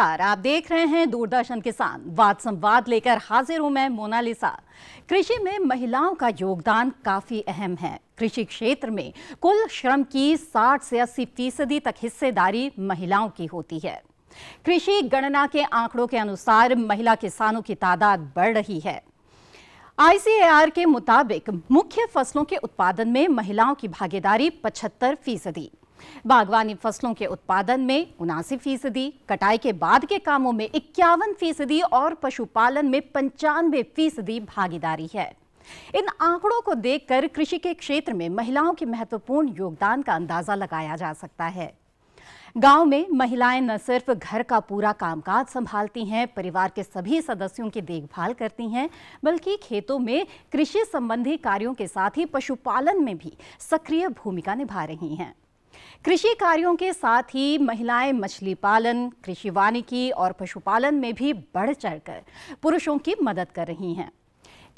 नमस्कार आप देख रहे हैं दूरदर्शन किसान वाद संवाद लेकर हाजिर हूं मैं मोनालिसा कृषि में महिलाओं का योगदान काफी अहम है कृषि क्षेत्र में कुल श्रम की 60 से 80 फीसदी तक हिस्सेदारी महिलाओं की होती है कृषि गणना के आंकड़ों के अनुसार महिला किसानों की तादाद बढ़ रही है आईसीएआर के मुताबिक मुख्य फसलों के उत्पादन में महिलाओं की भागीदारी 75 फीसदी बागवानी फसलों के उत्पादन में उनासी फीसदी कटाई के बाद के कामों में इक्यावन फीसदी और पशुपालन में पंचानवे फीसदी भागीदारी है इन आंकड़ों को देखकर कृषि के क्षेत्र में महिलाओं के महत्वपूर्ण योगदान का अंदाजा लगाया जा सकता है गांव में महिलाएं न सिर्फ घर का पूरा कामकाज संभालती हैं परिवार के सभी सदस्यों की देखभाल करती हैं बल्कि खेतों में कृषि संबंधी कार्यों के साथ ही पशुपालन में भी सक्रिय भूमिका निभा रही हैं कृषि कार्यों के साथ ही महिलाएं मछली पालन कृषि वानिकी और पशुपालन में भी बढ़ चढ़कर पुरुषों की मदद कर रही हैं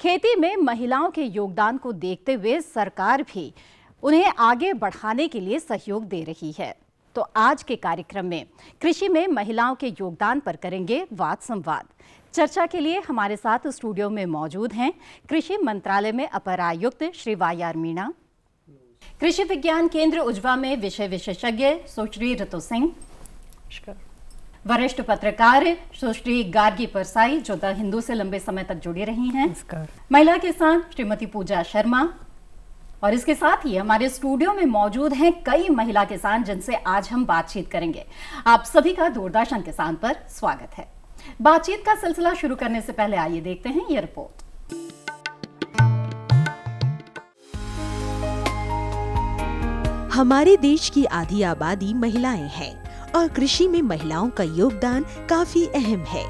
खेती में महिलाओं के योगदान को देखते हुए सरकार भी उन्हें आगे बढ़ाने के लिए सहयोग दे रही है तो आज के कार्यक्रम में कृषि में महिलाओं के योगदान पर करेंगे वाद संवाद चर्चा के लिए हमारे साथ स्टूडियो में मौजूद हैं कृषि मंत्रालय में अपर आयुक्त श्री आर मीणा कृषि विज्ञान केंद्र उजवा में विषय विशेषज्ञ सुश्री ऋतु सिंह वरिष्ठ पत्रकार सुश्री गार्गी परसाई जो द हिंदू से लंबे समय तक जुड़ी रही हैं महिला किसान श्रीमती पूजा शर्मा और इसके साथ ही हमारे स्टूडियो में मौजूद हैं कई महिला किसान जिनसे आज हम बातचीत करेंगे आप सभी का दूरदर्शन किसान पर स्वागत है बातचीत का सिलसिला शुरू करने से पहले आइए देखते हैं ये रिपोर्ट हमारे देश की आधी आबादी महिलाएं हैं और कृषि में महिलाओं का योगदान काफी अहम है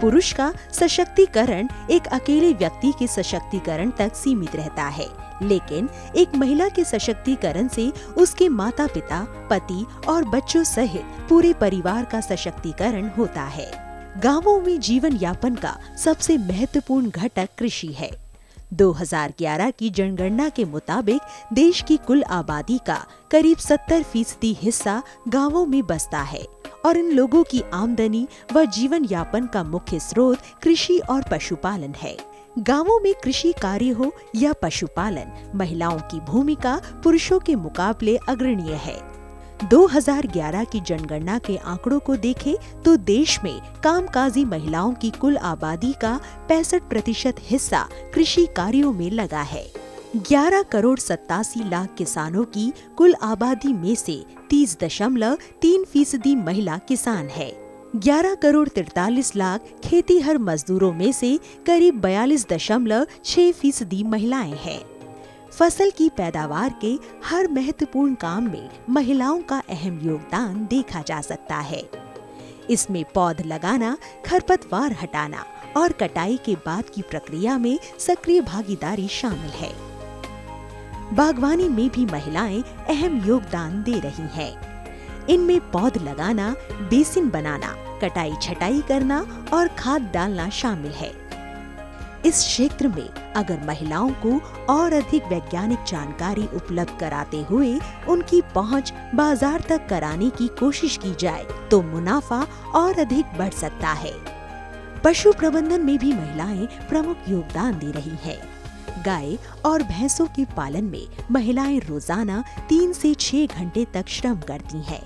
पुरुष का सशक्तिकरण एक अकेले व्यक्ति के सशक्तिकरण तक सीमित रहता है लेकिन एक महिला के सशक्तिकरण से उसके माता पिता पति और बच्चों सहित पूरे परिवार का सशक्तिकरण होता है गांवों में जीवन यापन का सबसे महत्वपूर्ण घटक कृषि है 2011 की जनगणना के मुताबिक देश की कुल आबादी का करीब 70 फीसदी हिस्सा गांवों में बसता है और इन लोगों की आमदनी व जीवन यापन का मुख्य स्रोत कृषि और पशुपालन है गांवों में कृषि कार्य हो या पशुपालन महिलाओं की भूमिका पुरुषों के मुकाबले अग्रणीय है 2011 की जनगणना के आंकड़ों को देखें तो देश में कामकाजी महिलाओं की कुल आबादी का पैंसठ प्रतिशत हिस्सा कृषि कार्यों में लगा है 11 करोड़ सत्तासी लाख किसानों की कुल आबादी में से तीन फीसदी महिला किसान है 11 करोड़ तिरतालीस लाख खेती हर मजदूरों में से करीब बयालीस दशमलव छह फीसदी महिलाएं हैं फसल की पैदावार के हर महत्वपूर्ण काम में महिलाओं का अहम योगदान देखा जा सकता है इसमें पौध लगाना खरपतवार हटाना और कटाई के बाद की प्रक्रिया में सक्रिय भागीदारी शामिल है बागवानी में भी महिलाएं अहम योगदान दे रही हैं। इनमें पौध लगाना बेसिन बनाना कटाई छटाई करना और खाद डालना शामिल है इस क्षेत्र में अगर महिलाओं को और अधिक वैज्ञानिक जानकारी उपलब्ध कराते हुए उनकी पहुंच बाजार तक कराने की कोशिश की जाए तो मुनाफा और अधिक बढ़ सकता है पशु प्रबंधन में भी महिलाएं प्रमुख योगदान दे रही हैं। गाय और भैंसों के पालन में महिलाएं रोजाना तीन से छह घंटे तक श्रम करती हैं।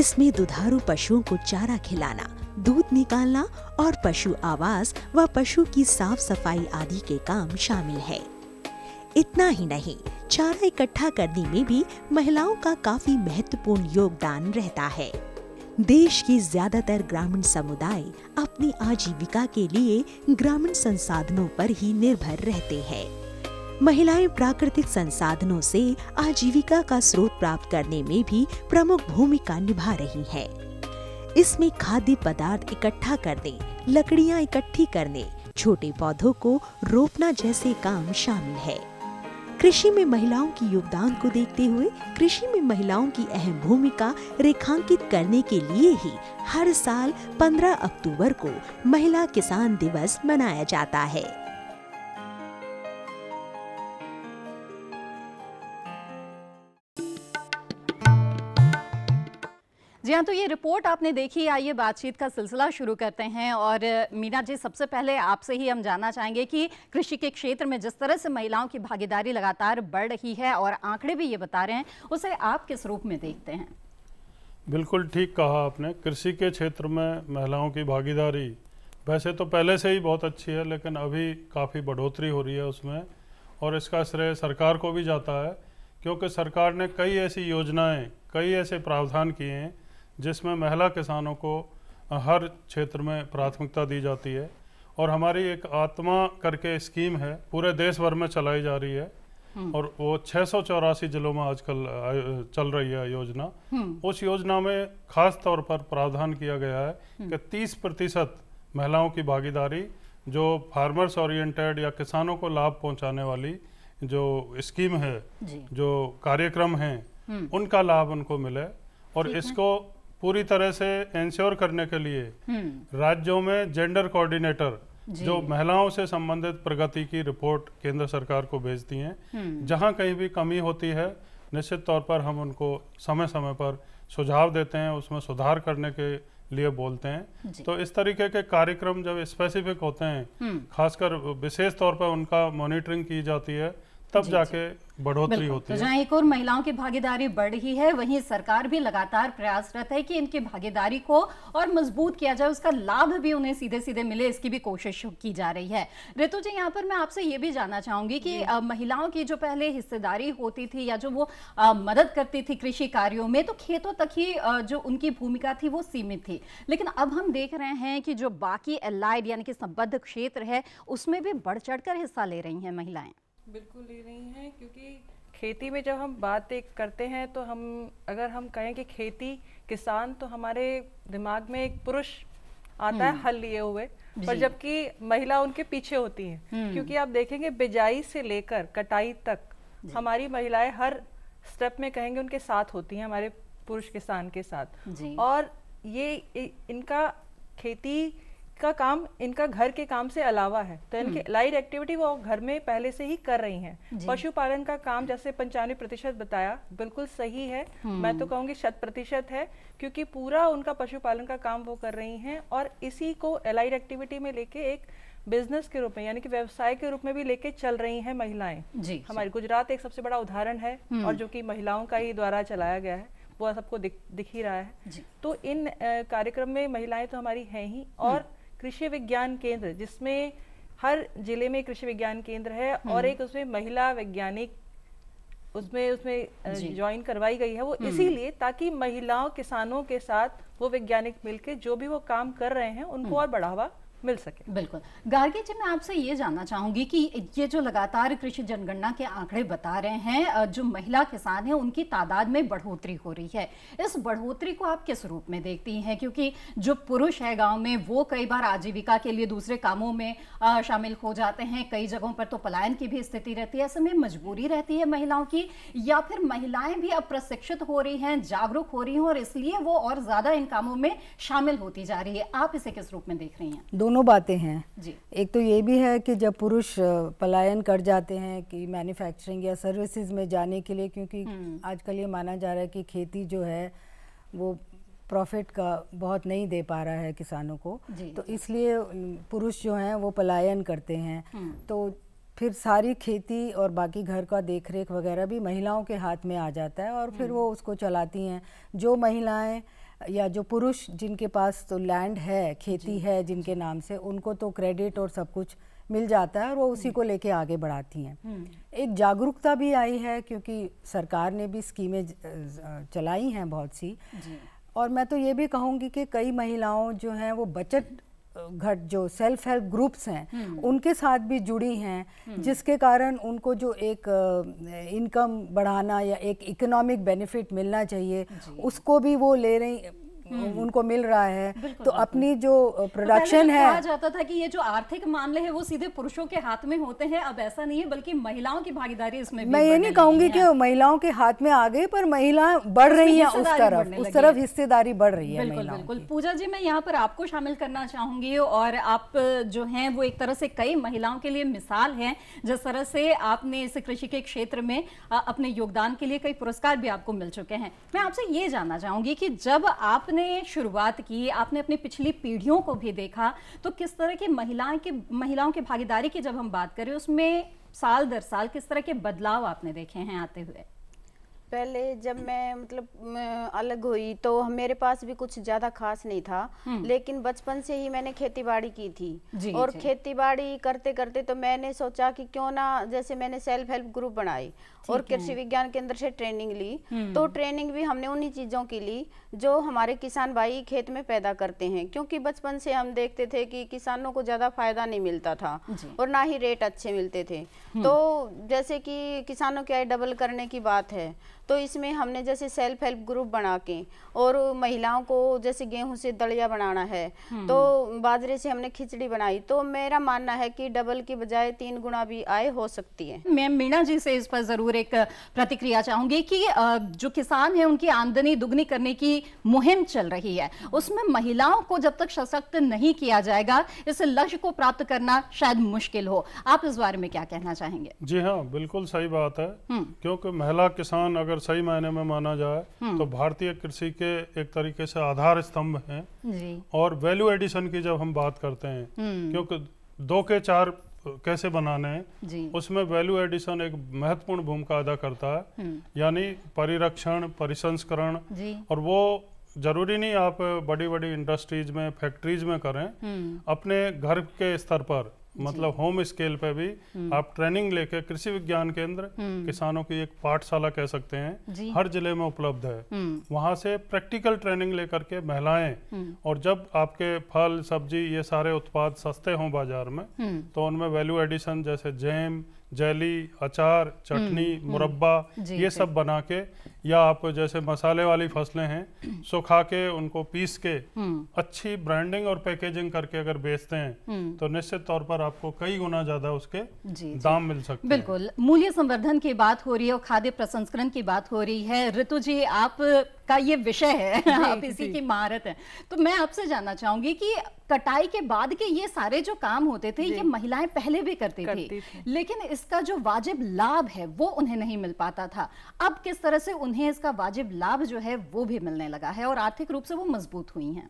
इसमें दुधारू पशुओं को चारा खिलाना दूध निकालना और पशु आवास व पशु की साफ सफाई आदि के काम शामिल है इतना ही नहीं चारा इकट्ठा करने में भी महिलाओं का काफी महत्वपूर्ण योगदान रहता है देश के ज्यादातर ग्रामीण समुदाय अपनी आजीविका के लिए ग्रामीण संसाधनों पर ही निर्भर रहते हैं महिलाएं प्राकृतिक संसाधनों से आजीविका का स्रोत प्राप्त करने में भी प्रमुख भूमिका निभा रही हैं। इसमें खाद्य पदार्थ इकट्ठा करने लकड़ियां इकट्ठी करने छोटे पौधों को रोपना जैसे काम शामिल है कृषि में महिलाओं की योगदान को देखते हुए कृषि में महिलाओं की अहम भूमिका रेखांकित करने के लिए ही हर साल 15 अक्टूबर को महिला किसान दिवस मनाया जाता है जी हाँ तो ये रिपोर्ट आपने देखी आइए बातचीत का सिलसिला शुरू करते हैं और मीना जी सबसे पहले आपसे ही हम जानना चाहेंगे कि कृषि के क्षेत्र में जिस तरह से महिलाओं की भागीदारी लगातार बढ़ रही है और आंकड़े भी ये बता रहे हैं उसे आप किस रूप में देखते हैं बिल्कुल ठीक कहा आपने कृषि के क्षेत्र में महिलाओं की भागीदारी वैसे तो पहले से ही बहुत अच्छी है लेकिन अभी काफ़ी बढ़ोतरी हो रही है उसमें और इसका श्रेय सरकार को भी जाता है क्योंकि सरकार ने कई ऐसी योजनाएं कई ऐसे प्रावधान किए हैं जिसमें महिला किसानों को हर क्षेत्र में प्राथमिकता दी जाती है और हमारी एक आत्मा करके स्कीम है पूरे देश भर में चलाई जा रही है हम्म। और वो छः जिलों में आजकल चल रही है योजना हम्म। उस योजना में खास तौर पर प्रावधान किया गया है हम्म। कि 30 प्रतिशत महिलाओं की भागीदारी जो फार्मर्स ओरिएंटेड या किसानों को लाभ पहुंचाने वाली जो स्कीम है जो कार्यक्रम है उनका लाभ उनको मिले और इसको पूरी तरह से इंश्योर करने के लिए हम्म। राज्यों में जेंडर कोऑर्डिनेटर जो महिलाओं से संबंधित प्रगति की रिपोर्ट केंद्र सरकार को भेजती हैं हम्म। जहां कहीं भी कमी होती है निश्चित तौर पर हम उनको समय समय पर सुझाव देते हैं उसमें सुधार करने के लिए बोलते हैं तो इस तरीके के कार्यक्रम जब स्पेसिफिक होते हैं हम्म। खासकर विशेष तौर पर उनका मॉनिटरिंग की जाती है तब जाके बढ़ोतरी होती तो है जहाँ एक और महिलाओं की भागीदारी बढ़ रही है वहीं सरकार भी लगातार प्रयासरत है कि इनकी भागीदारी को और मजबूत किया जाए उसका लाभ भी उन्हें सीधे सीधे मिले इसकी भी कोशिश की जा रही है ऋतु जी यहाँ पर मैं आपसे ये भी जानना चाहूंगी कि महिलाओं की जो पहले हिस्सेदारी होती थी या जो वो आ, मदद करती थी कृषि कार्यों में तो खेतों तक ही आ, जो उनकी भूमिका थी वो सीमित थी लेकिन अब हम देख रहे हैं कि जो बाकी एलाइड यानी कि संबद्ध क्षेत्र है उसमें भी बढ़ चढ़ हिस्सा ले रही हैं महिलाएं बिल्कुल ले रही हैं क्योंकि खेती में जब हम बात एक करते हैं तो हम अगर हम कहें कि खेती किसान तो हमारे दिमाग में एक पुरुष आता है हम्म। हल लिए हुए पर जबकि महिला उनके पीछे होती है हम्म। क्योंकि आप देखेंगे बिजाई से लेकर कटाई तक हमारी महिलाएं हर स्टेप में कहेंगे उनके साथ होती हैं हमारे पुरुष किसान के साथ और ये इनका खेती का काम इनका घर के काम से अलावा है तो इनके लाइट हम्म। एक्टिविटी वो घर में पहले से ही कर रही हैं पशुपालन का काम जैसे पंचानवे प्रतिशत बताया बिल्कुल सही है हम्म। मैं तो कहूंगी शत प्रतिशत है क्योंकि पूरा उनका पशुपालन का काम वो कर रही हैं और इसी को एलाइड एक्टिविटी में लेके एक बिजनेस के रूप में यानी कि व्यवसाय के रूप में भी लेके चल रही हैं महिलाएं जी हमारी गुजरात एक सबसे बड़ा उदाहरण है हम्म। और जो कि महिलाओं का ही द्वारा चलाया गया है वो सबको दिख दिख ही रहा है तो इन कार्यक्रम में महिलाएं तो हमारी हैं ही और कृषि विज्ञान केंद्र जिसमें हर जिले में कृषि विज्ञान केंद्र है और हम्म। एक उसमें महिला वैज्ञानिक उसमें उसमें ज्वाइन करवाई गई है वो हम्म। इसीलिए ताकि महिलाओं किसानों के साथ वो वैज्ञानिक मिलके जो भी वो काम कर रहे हैं उनको हम्म। और बढ़ावा मिल सके बिल्कुल गार्गी जी मैं आपसे ये जानना चाहूंगी कि ये जो लगातार कृषि जनगणना के आंकड़े बता रहे हैं जो महिला किसान हैं उनकी तादाद में बढ़ोतरी हो रही है इस बढ़ोतरी को आप किस रूप में देखती हैं क्योंकि जो पुरुष है गांव में वो कई बार आजीविका के लिए दूसरे कामों में शामिल हो जाते हैं कई जगहों पर तो पलायन की भी स्थिति रहती है ऐसे में मजबूरी रहती है महिलाओं की या फिर महिलाएं भी अब प्रशिक्षित हो रही हैं जागरूक हो रही हैं और इसलिए वो और ज़्यादा इन कामों में शामिल होती जा रही है आप इसे किस रूप में देख रही हैं दोनों बातें हैं जी एक तो ये भी है कि जब पुरुष पलायन कर जाते हैं कि मैन्युफैक्चरिंग या सर्विसेज में जाने के लिए क्योंकि हम्म। आजकल ये माना जा रहा है कि खेती जो है वो प्रॉफिट का बहुत नहीं दे पा रहा है किसानों को तो इसलिए पुरुष जो हैं वो पलायन करते हैं हम्म। तो फिर सारी खेती और बाकी घर का देखरेख वगैरह भी महिलाओं के हाथ में आ जाता है और फिर हम्म। वो उसको चलाती हैं जो महिलाएं या जो पुरुष जिनके पास तो लैंड है खेती है जिनके नाम से उनको तो क्रेडिट और सब कुछ मिल जाता है और वो उसी हम्म। को लेके आगे बढ़ाती हैं हम्म। एक जागरूकता भी आई है क्योंकि सरकार ने भी स्कीमें चलाई हैं बहुत सी और मैं तो ये भी कहूँगी कि कई महिलाओं जो हैं वो बचत घट जो सेल्फ हेल्प ग्रुप्स हैं हम्म। उनके साथ भी जुड़ी हैं हम्म। जिसके कारण उनको जो एक इनकम बढ़ाना या एक इकोनॉमिक बेनिफिट मिलना चाहिए उसको भी वो ले रही हम्म। उनको मिल रहा है तो अपनी जो तो प्रोडक्शन तो है कहा जाता था कि ये जो आर्थिक मामले हैं वो सीधे पुरुषों के हाथ में होते हैं अब ऐसा नहीं है बल्कि महिलाओं की भागीदारी इसमें मैं ये नहीं कहूंगी कि महिलाओं के हाथ में आ गए पर महिला बढ़ रही है उस तरफ उस तरफ हिस्सेदारी बढ़ रही है बिल्कुल बिल्कुल पूजा जी मैं यहाँ पर आपको शामिल करना चाहूंगी और आप जो है वो एक तरह से कई महिलाओं के लिए मिसाल है जिस तरह से आपने इस कृषि के क्षेत्र में अपने योगदान के लिए कई पुरस्कार भी आपको मिल चुके हैं मैं आपसे ये जानना चाहूंगी कि जब आपने आपने शुरुआत की आपने अपनी पिछली पीढ़ियों को भी देखा तो किस तरह की महिलाएं के महिलाओं की भागीदारी की जब हम बात करें उसमें साल दर साल किस तरह के बदलाव आपने देखे हैं आते हुए पहले जब मैं मतलब अलग हुई तो मेरे पास भी कुछ ज्यादा खास नहीं था हम्म। लेकिन बचपन से ही मैंने खेती बाड़ी की थी जी, और खेती बाड़ी करते करते तो मैंने सोचा कि क्यों ना जैसे मैंने सेल्फ हेल्प ग्रुप बनाए और कृषि विज्ञान केंद्र से ट्रेनिंग ली हम्म। तो ट्रेनिंग भी हमने उन्हीं चीजों की ली जो हमारे किसान भाई खेत में पैदा करते हैं क्योंकि बचपन से हम देखते थे कि किसानों को ज्यादा फायदा नहीं मिलता था और ना ही रेट अच्छे मिलते थे हम्म। तो जैसे कि किसानों की आय डबल करने की बात है तो इसमें हमने जैसे सेल्फ हेल्प ग्रुप बना के और महिलाओं को जैसे गेहूं से दलिया बनाना है हम्म। तो बाजरे से हमने खिचड़ी बनाई तो मेरा मानना है कि डबल की बजाय तीन गुना भी आय हो सकती है मैं मीणा जी से इस पर ज़रूर एक प्रतिक्रिया चाहूंगी कि जो किसान है उनकी आमदनी दुगनी करने की मुहिम चल रही है उसमें महिलाओं को जब तक सशक्त नहीं किया जाएगा इस लक्ष्य को प्राप्त करना शायद मुश्किल हो आप इस बारे में क्या कहना चाहेंगे जी हाँ बिल्कुल सही बात है हम्म। क्योंकि महिला किसान अगर सही मायने में माना जाए हम्म। तो भारतीय कृषि के एक तरीके से आधार स्तंभ हैं और वैल्यू एडिशन की जब हम बात करते हैं हम्म। क्योंकि दो के चार कैसे बनाने उसमें वैल्यू एडिशन एक महत्वपूर्ण भूमिका अदा करता है हम्म। यानी परिरक्षण परिसंस्करण और वो जरूरी नहीं आप बड़ी बड़ी इंडस्ट्रीज में फैक्ट्रीज में करें अपने घर के स्तर पर मतलब होम स्केल पे भी हम्म। आप ट्रेनिंग लेके कृषि विज्ञान केंद्र हम्म। किसानों की एक पाठशाला कह सकते हैं हर जिले में उपलब्ध है हम्म। वहाँ से प्रैक्टिकल ट्रेनिंग लेकर के महिलाएं और जब आपके फल सब्जी ये सारे उत्पाद सस्ते हों बाजार में तो उनमें वैल्यू एडिशन जैसे जैम जेली अचार चटनी मुरब्बा ये सब बना के या आप जैसे मसाले वाली फसलें हैं सुखा के उनको पीस के हम्म। अच्छी ब्रांडिंग और पैकेजिंग करके अगर बेचते हैं हम्म। तो निश्चित तौर पर आपको कई गुना ज्यादा उसके जी, दाम जी, मिल सकते बिल्कुल मूल्य संवर्धन की बात हो रही है और खाद्य प्रसंस्करण की बात हो रही है ऋतु जी आप का ये विषय है आप इसी की महारत है तो मैं आपसे जानना चाहूंगी कि कटाई के बाद के ये सारे जो काम होते थे ये महिलाएं पहले भी करती, करती थी लेकिन इसका जो वाजिब लाभ है वो उन्हें नहीं मिल पाता था अब किस तरह से उन उन्हें इसका वाजिब लाभ जो है वो भी मिलने लगा है और आर्थिक रूप से वो मजबूत हुई हैं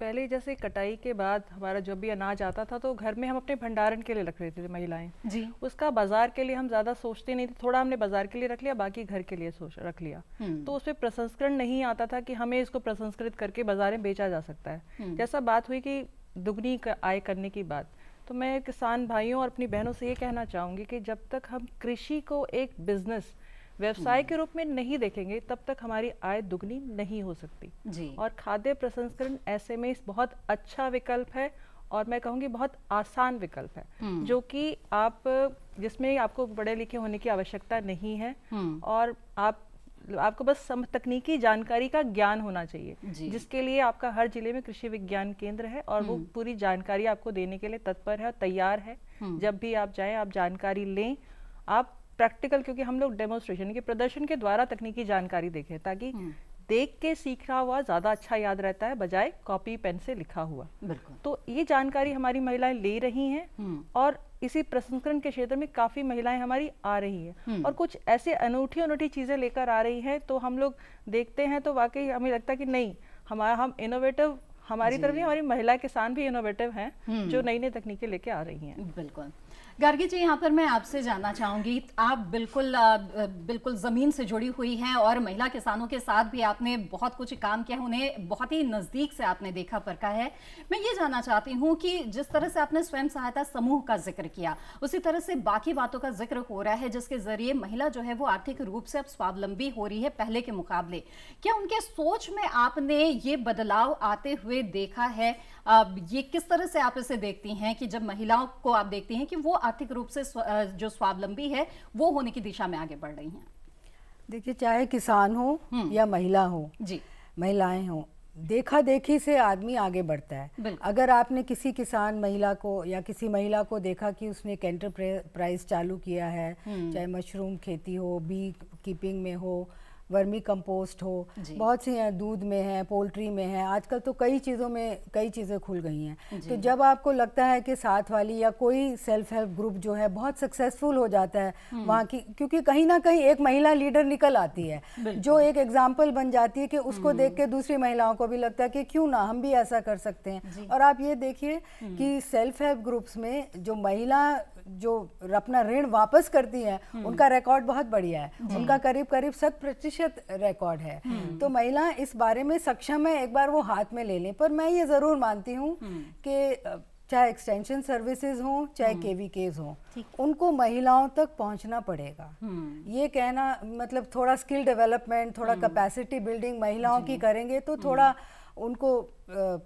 पहले जैसे कटाई के बाद हमारा जब भी अनाज आता था तो घर में हम अपने भंडारण के लिए रख रहे थे महिलाएं जी उसका बाजार के लिए हम ज्यादा सोचते नहीं थे थोड़ा हमने बाजार के लिए रख लिया बाकी घर के लिए सोच रख लिया हम्म। तो उसमें प्रसंस्करण नहीं आता था कि हमें इसको प्रसंस्कृत करके बाजार में बेचा जा सकता है हम्म। जैसा बात हुई कि दुगनी आय करने की बात तो मैं किसान भाइयों और अपनी बहनों से ये कहना चाहूंगी कि जब तक हम कृषि को एक बिजनेस व्यवसाय के हम्म। रूप में नहीं देखेंगे तब तक हमारी आय दुगनी नहीं हो सकती जी और खाद्य प्रसंस्करण ऐसे में बहुत अच्छा विकल्प है और मैं कहूंगी बहुत आसान विकल्प है हम्म। जो कि आप जिसमें आपको पढ़े लिखे होने की आवश्यकता नहीं है हम्म। और आप आपको बस सम तकनीकी जानकारी का ज्ञान होना चाहिए जिसके लिए आपका हर जिले में कृषि विज्ञान केंद्र है और वो पूरी जानकारी आपको देने के लिए तत्पर है और तैयार है जब भी आप जाएं आप जानकारी लें आप प्रैक्टिकल क्योंकि हम लोग डेमोन्स्ट्रेशन के प्रदर्शन के द्वारा तकनीकी जानकारी देखें ताकि हम्म। देख के सीखा हुआ ज़्यादा अच्छा याद रहता है बजाय कॉपी पेन से लिखा हुआ बिल्कुल तो ये जानकारी हमारी महिलाएं ले रही हैं हम्म। और इसी प्रसंस्करण के क्षेत्र में काफ़ी महिलाएं हमारी आ रही हैं हम्म। और कुछ ऐसे अनूठी अनूठी चीज़ें लेकर आ रही हैं तो हम लोग देखते हैं तो वाकई हमें लगता है कि नहीं हमारा हम इनोवेटिव हमारी तरफ भी हमारी महिला किसान भी इनोवेटिव हैं जो नई नई तकनीकें लेके आ रही हैं बिल्कुल गार्गी जी यहाँ पर मैं आपसे जानना चाहूंगी आप बिल्कुल बिल्कुल ज़मीन से जुड़ी हुई हैं और महिला किसानों के साथ भी आपने बहुत कुछ काम किया उन्हें बहुत ही नज़दीक से आपने देखा परखा है मैं ये जानना चाहती हूँ कि जिस तरह से आपने स्वयं सहायता समूह का जिक्र किया उसी तरह से बाकी बातों का जिक्र हो रहा है जिसके ज़रिए महिला जो है वो आर्थिक रूप से अब स्वावलंबी हो रही है पहले के मुकाबले क्या उनके सोच में आपने ये बदलाव आते हुए देखा है ये किस तरह से आप इसे देखती हैं कि जब महिलाओं को आप देखती हैं कि वो आर्थिक रूप से जो स्वावलंबी है वो होने की दिशा में आगे बढ़ रही हैं देखिए चाहे किसान हो हम्म। या महिला हो जी महिलाएं हो देखा देखी से आदमी आगे बढ़ता है अगर आपने किसी किसान महिला को या किसी महिला को देखा कि उसने एक एंटरप्राइज चालू किया है हम्म। चाहे मशरूम खेती हो बी कीपिंग में हो वर्मी कंपोस्ट हो बहुत सी हैं दूध में है पोल्ट्री में है आजकल तो कई चीज़ों में कई चीज़ें खुल गई हैं तो जब आपको लगता है कि साथ वाली या कोई सेल्फ हेल्प ग्रुप जो है बहुत सक्सेसफुल हो जाता है हम्म। वहाँ की क्योंकि कहीं ना कहीं एक महिला लीडर निकल आती है जो एक एग्जाम्पल बन जाती है कि उसको देख के हम्म। दूसरी महिलाओं को भी लगता है कि क्यों ना हम भी ऐसा कर सकते हैं और आप ये देखिए हम्म। कि सेल्फ हेल्प ग्रुप्स में जो महिला जो अपना ऋण वापस करती हैं हम्म। उनका रिकॉर्ड बहुत बढ़िया है उनका करीब करीब शत प्रतिशत रिकॉर्ड है हम्म। तो महिला इस बारे में सक्षम है एक बार वो हाथ में ले लें पर मैं ये ज़रूर मानती हूँ हम्म। कि चाहे एक्सटेंशन सर्विसेज हो चाहे के वी केज हो उनको महिलाओं तक पहुंचना पड़ेगा ये कहना मतलब थोड़ा स्किल डेवलपमेंट थोड़ा कैपेसिटी बिल्डिंग महिलाओं की करेंगे तो थोड़ा उनको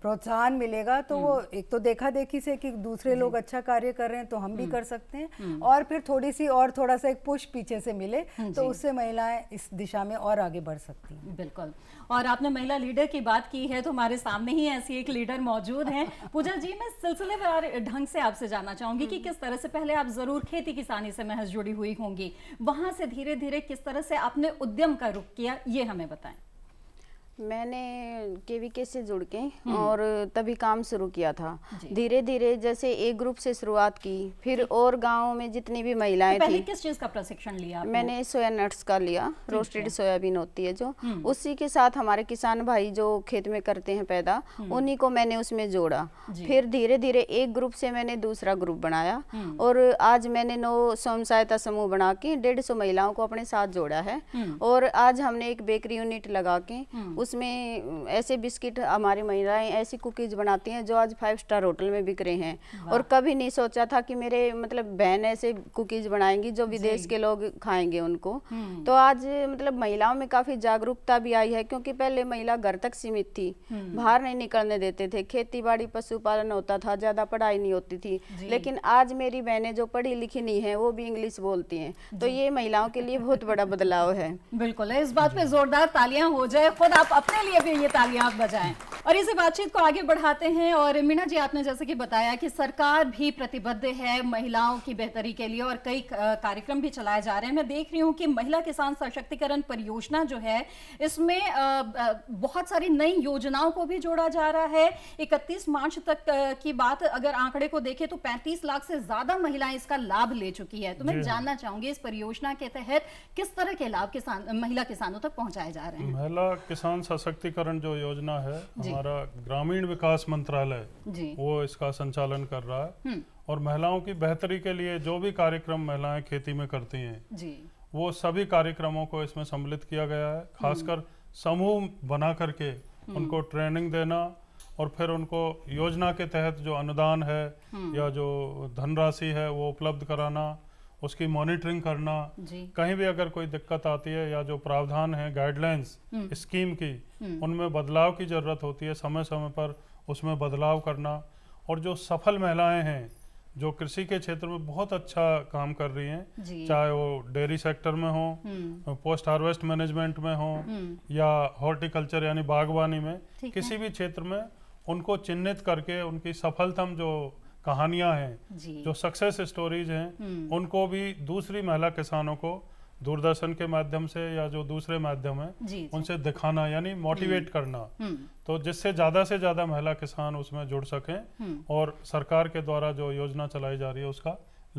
प्रोत्साहन मिलेगा तो वो हम्म। एक तो देखा देखी से कि दूसरे लोग अच्छा कार्य कर रहे हैं तो हम भी हम्म। कर सकते हैं हम्म। और फिर थोड़ी सी और थोड़ा सा एक पुश पीछे से मिले हाँ तो उससे महिलाएं इस दिशा में और आगे बढ़ सकती हैं बिल्कुल और आपने महिला लीडर की बात की है तो हमारे सामने ही ऐसी एक लीडर मौजूद है पूजा जी मैं सिलसिलेवार ढंग से आपसे जानना चाहूंगी कि किस तरह से पहले आप जरूर खेती किसानी से महज जुड़ी हुई होंगी वहां से धीरे धीरे किस तरह से आपने उद्यम का रुख किया ये हमें बताएं मैंने केवीके से जुड़ के हम्म। और तभी काम शुरू किया था धीरे धीरे जैसे एक ग्रुप से शुरुआत की फिर और गाँव में जितनी भी महिलाएं तो थी किस चीज का प्रशिक्षण लिया आपने? मैंने सोया नट्स का लिया रोस्टेड सोयाबीन होती है जो हम्म। उसी के साथ हमारे किसान भाई जो खेत में करते हैं पैदा हम्म। उन्हीं को मैंने उसमें जोड़ा फिर धीरे धीरे एक ग्रुप से मैंने दूसरा ग्रुप बनाया और आज मैंने नौ स्वयं सहायता समूह बना के डेढ़ महिलाओं को अपने साथ जोड़ा है और आज हमने एक बेकरी यूनिट लगा के उसमें ऐसे बिस्किट हमारी महिलाएं ऐसी कुकीज़ बनाती हैं जो आज फाइव स्टार होटल में बिक रहे हैं और कभी नहीं सोचा था कि मेरे मतलब बहन ऐसे कुकीज़ बनाएंगी जो विदेश के लोग खाएंगे उनको हम्म। तो आज मतलब महिलाओं में काफ़ी जागरूकता भी आई है क्योंकि पहले महिला घर तक सीमित थी हम्म। बाहर नहीं निकलने देते थे खेती बाड़ी पशुपालन होता था ज़्यादा पढ़ाई नहीं होती थी लेकिन आज मेरी बहनें जो पढ़ी लिखी नहीं है वो भी इंग्लिश बोलती हैं तो ये महिलाओं के लिए बहुत बड़ा बदलाव है बिल्कुल इस बात पे जोरदार तालियां हो जाए खुद आप अपने लिए भी ये तालियां आप बजाएं और इसी बातचीत को आगे बढ़ाते हैं और मीना जी आपने जैसे कि बताया कि सरकार भी प्रतिबद्ध है महिलाओं की बेहतरी के लिए और कई कार्यक्रम भी चलाए जा रहे हैं मैं देख रही हूँ कि महिला किसान सशक्तिकरण परियोजना जो है इसमें बहुत सारी नई योजनाओं को भी जोड़ा जा रहा है इकतीस मार्च तक की बात अगर आंकड़े को देखें तो पैंतीस लाख से ज्यादा महिलाएं इसका लाभ ले चुकी है तो मैं जानना चाहूंगी इस परियोजना के तहत किस तरह के लाभ किसान महिला किसानों तक पहुंचाए जा रहे हैं महिला किसान सशक्तिकरण जो योजना है हमारा ग्रामीण विकास मंत्रालय वो इसका संचालन कर रहा है हम्म। और महिलाओं की बेहतरी के लिए जो भी कार्यक्रम महिलाएं खेती में करती हैं वो सभी कार्यक्रमों को इसमें सम्मिलित किया गया है हम्म। खासकर समूह बना करके हम्म। उनको ट्रेनिंग देना और फिर उनको योजना के तहत जो अनुदान है या जो धनराशि है वो उपलब्ध कराना उसकी मॉनिटरिंग करना कहीं भी अगर कोई दिक्कत आती है या जो प्रावधान है गाइडलाइंस स्कीम की हम्म। उनमें बदलाव की ज़रूरत होती है समय समय पर उसमें बदलाव करना और जो सफल महिलाएं हैं जो कृषि के क्षेत्र में बहुत अच्छा काम कर रही हैं चाहे वो डेयरी सेक्टर में हो हम्म। पोस्ट हार्वेस्ट मैनेजमेंट में हो हम्म। या हॉर्टिकल्चर यानी बागवानी में किसी भी क्षेत्र में उनको चिन्हित करके उनकी सफलतम जो कहानियां हैं जो सक्सेस स्टोरीज हैं हम्म। उनको भी दूसरी महिला किसानों को दूरदर्शन के माध्यम से या जो दूसरे माध्यम है उनसे दिखाना यानी मोटिवेट हम्म। करना हम्म। तो जिससे ज्यादा से ज्यादा महिला किसान उसमें जुड़ सकें और सरकार के द्वारा जो योजना चलाई जा रही है उसका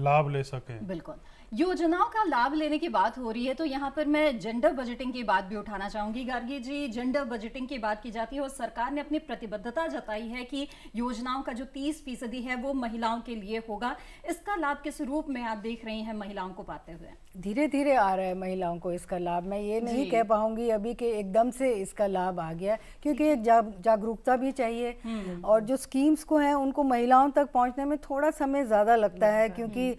लाभ ले सकें बिल्कुल योजनाओं का लाभ लेने की बात हो रही है तो यहाँ पर मैं जेंडर बजटिंग की बात भी उठाना चाहूंगी गार्गी जी जेंडर बजटिंग की बात की जाती है और सरकार ने अपनी प्रतिबद्धता जताई है कि योजनाओं का जो तीस फीसदी है वो महिलाओं के लिए होगा इसका लाभ किस रूप में आप देख रही हैं महिलाओं को पाते हुए धीरे धीरे आ रहा है महिलाओं को इसका लाभ मैं ये नहीं कह पाऊंगी अभी के एकदम से इसका लाभ आ गया क्योंकि एक जागरूकता भी चाहिए हम्म। और जो स्कीम्स को है उनको महिलाओं तक पहुँचने में थोड़ा समय ज़्यादा लगता है क्योंकि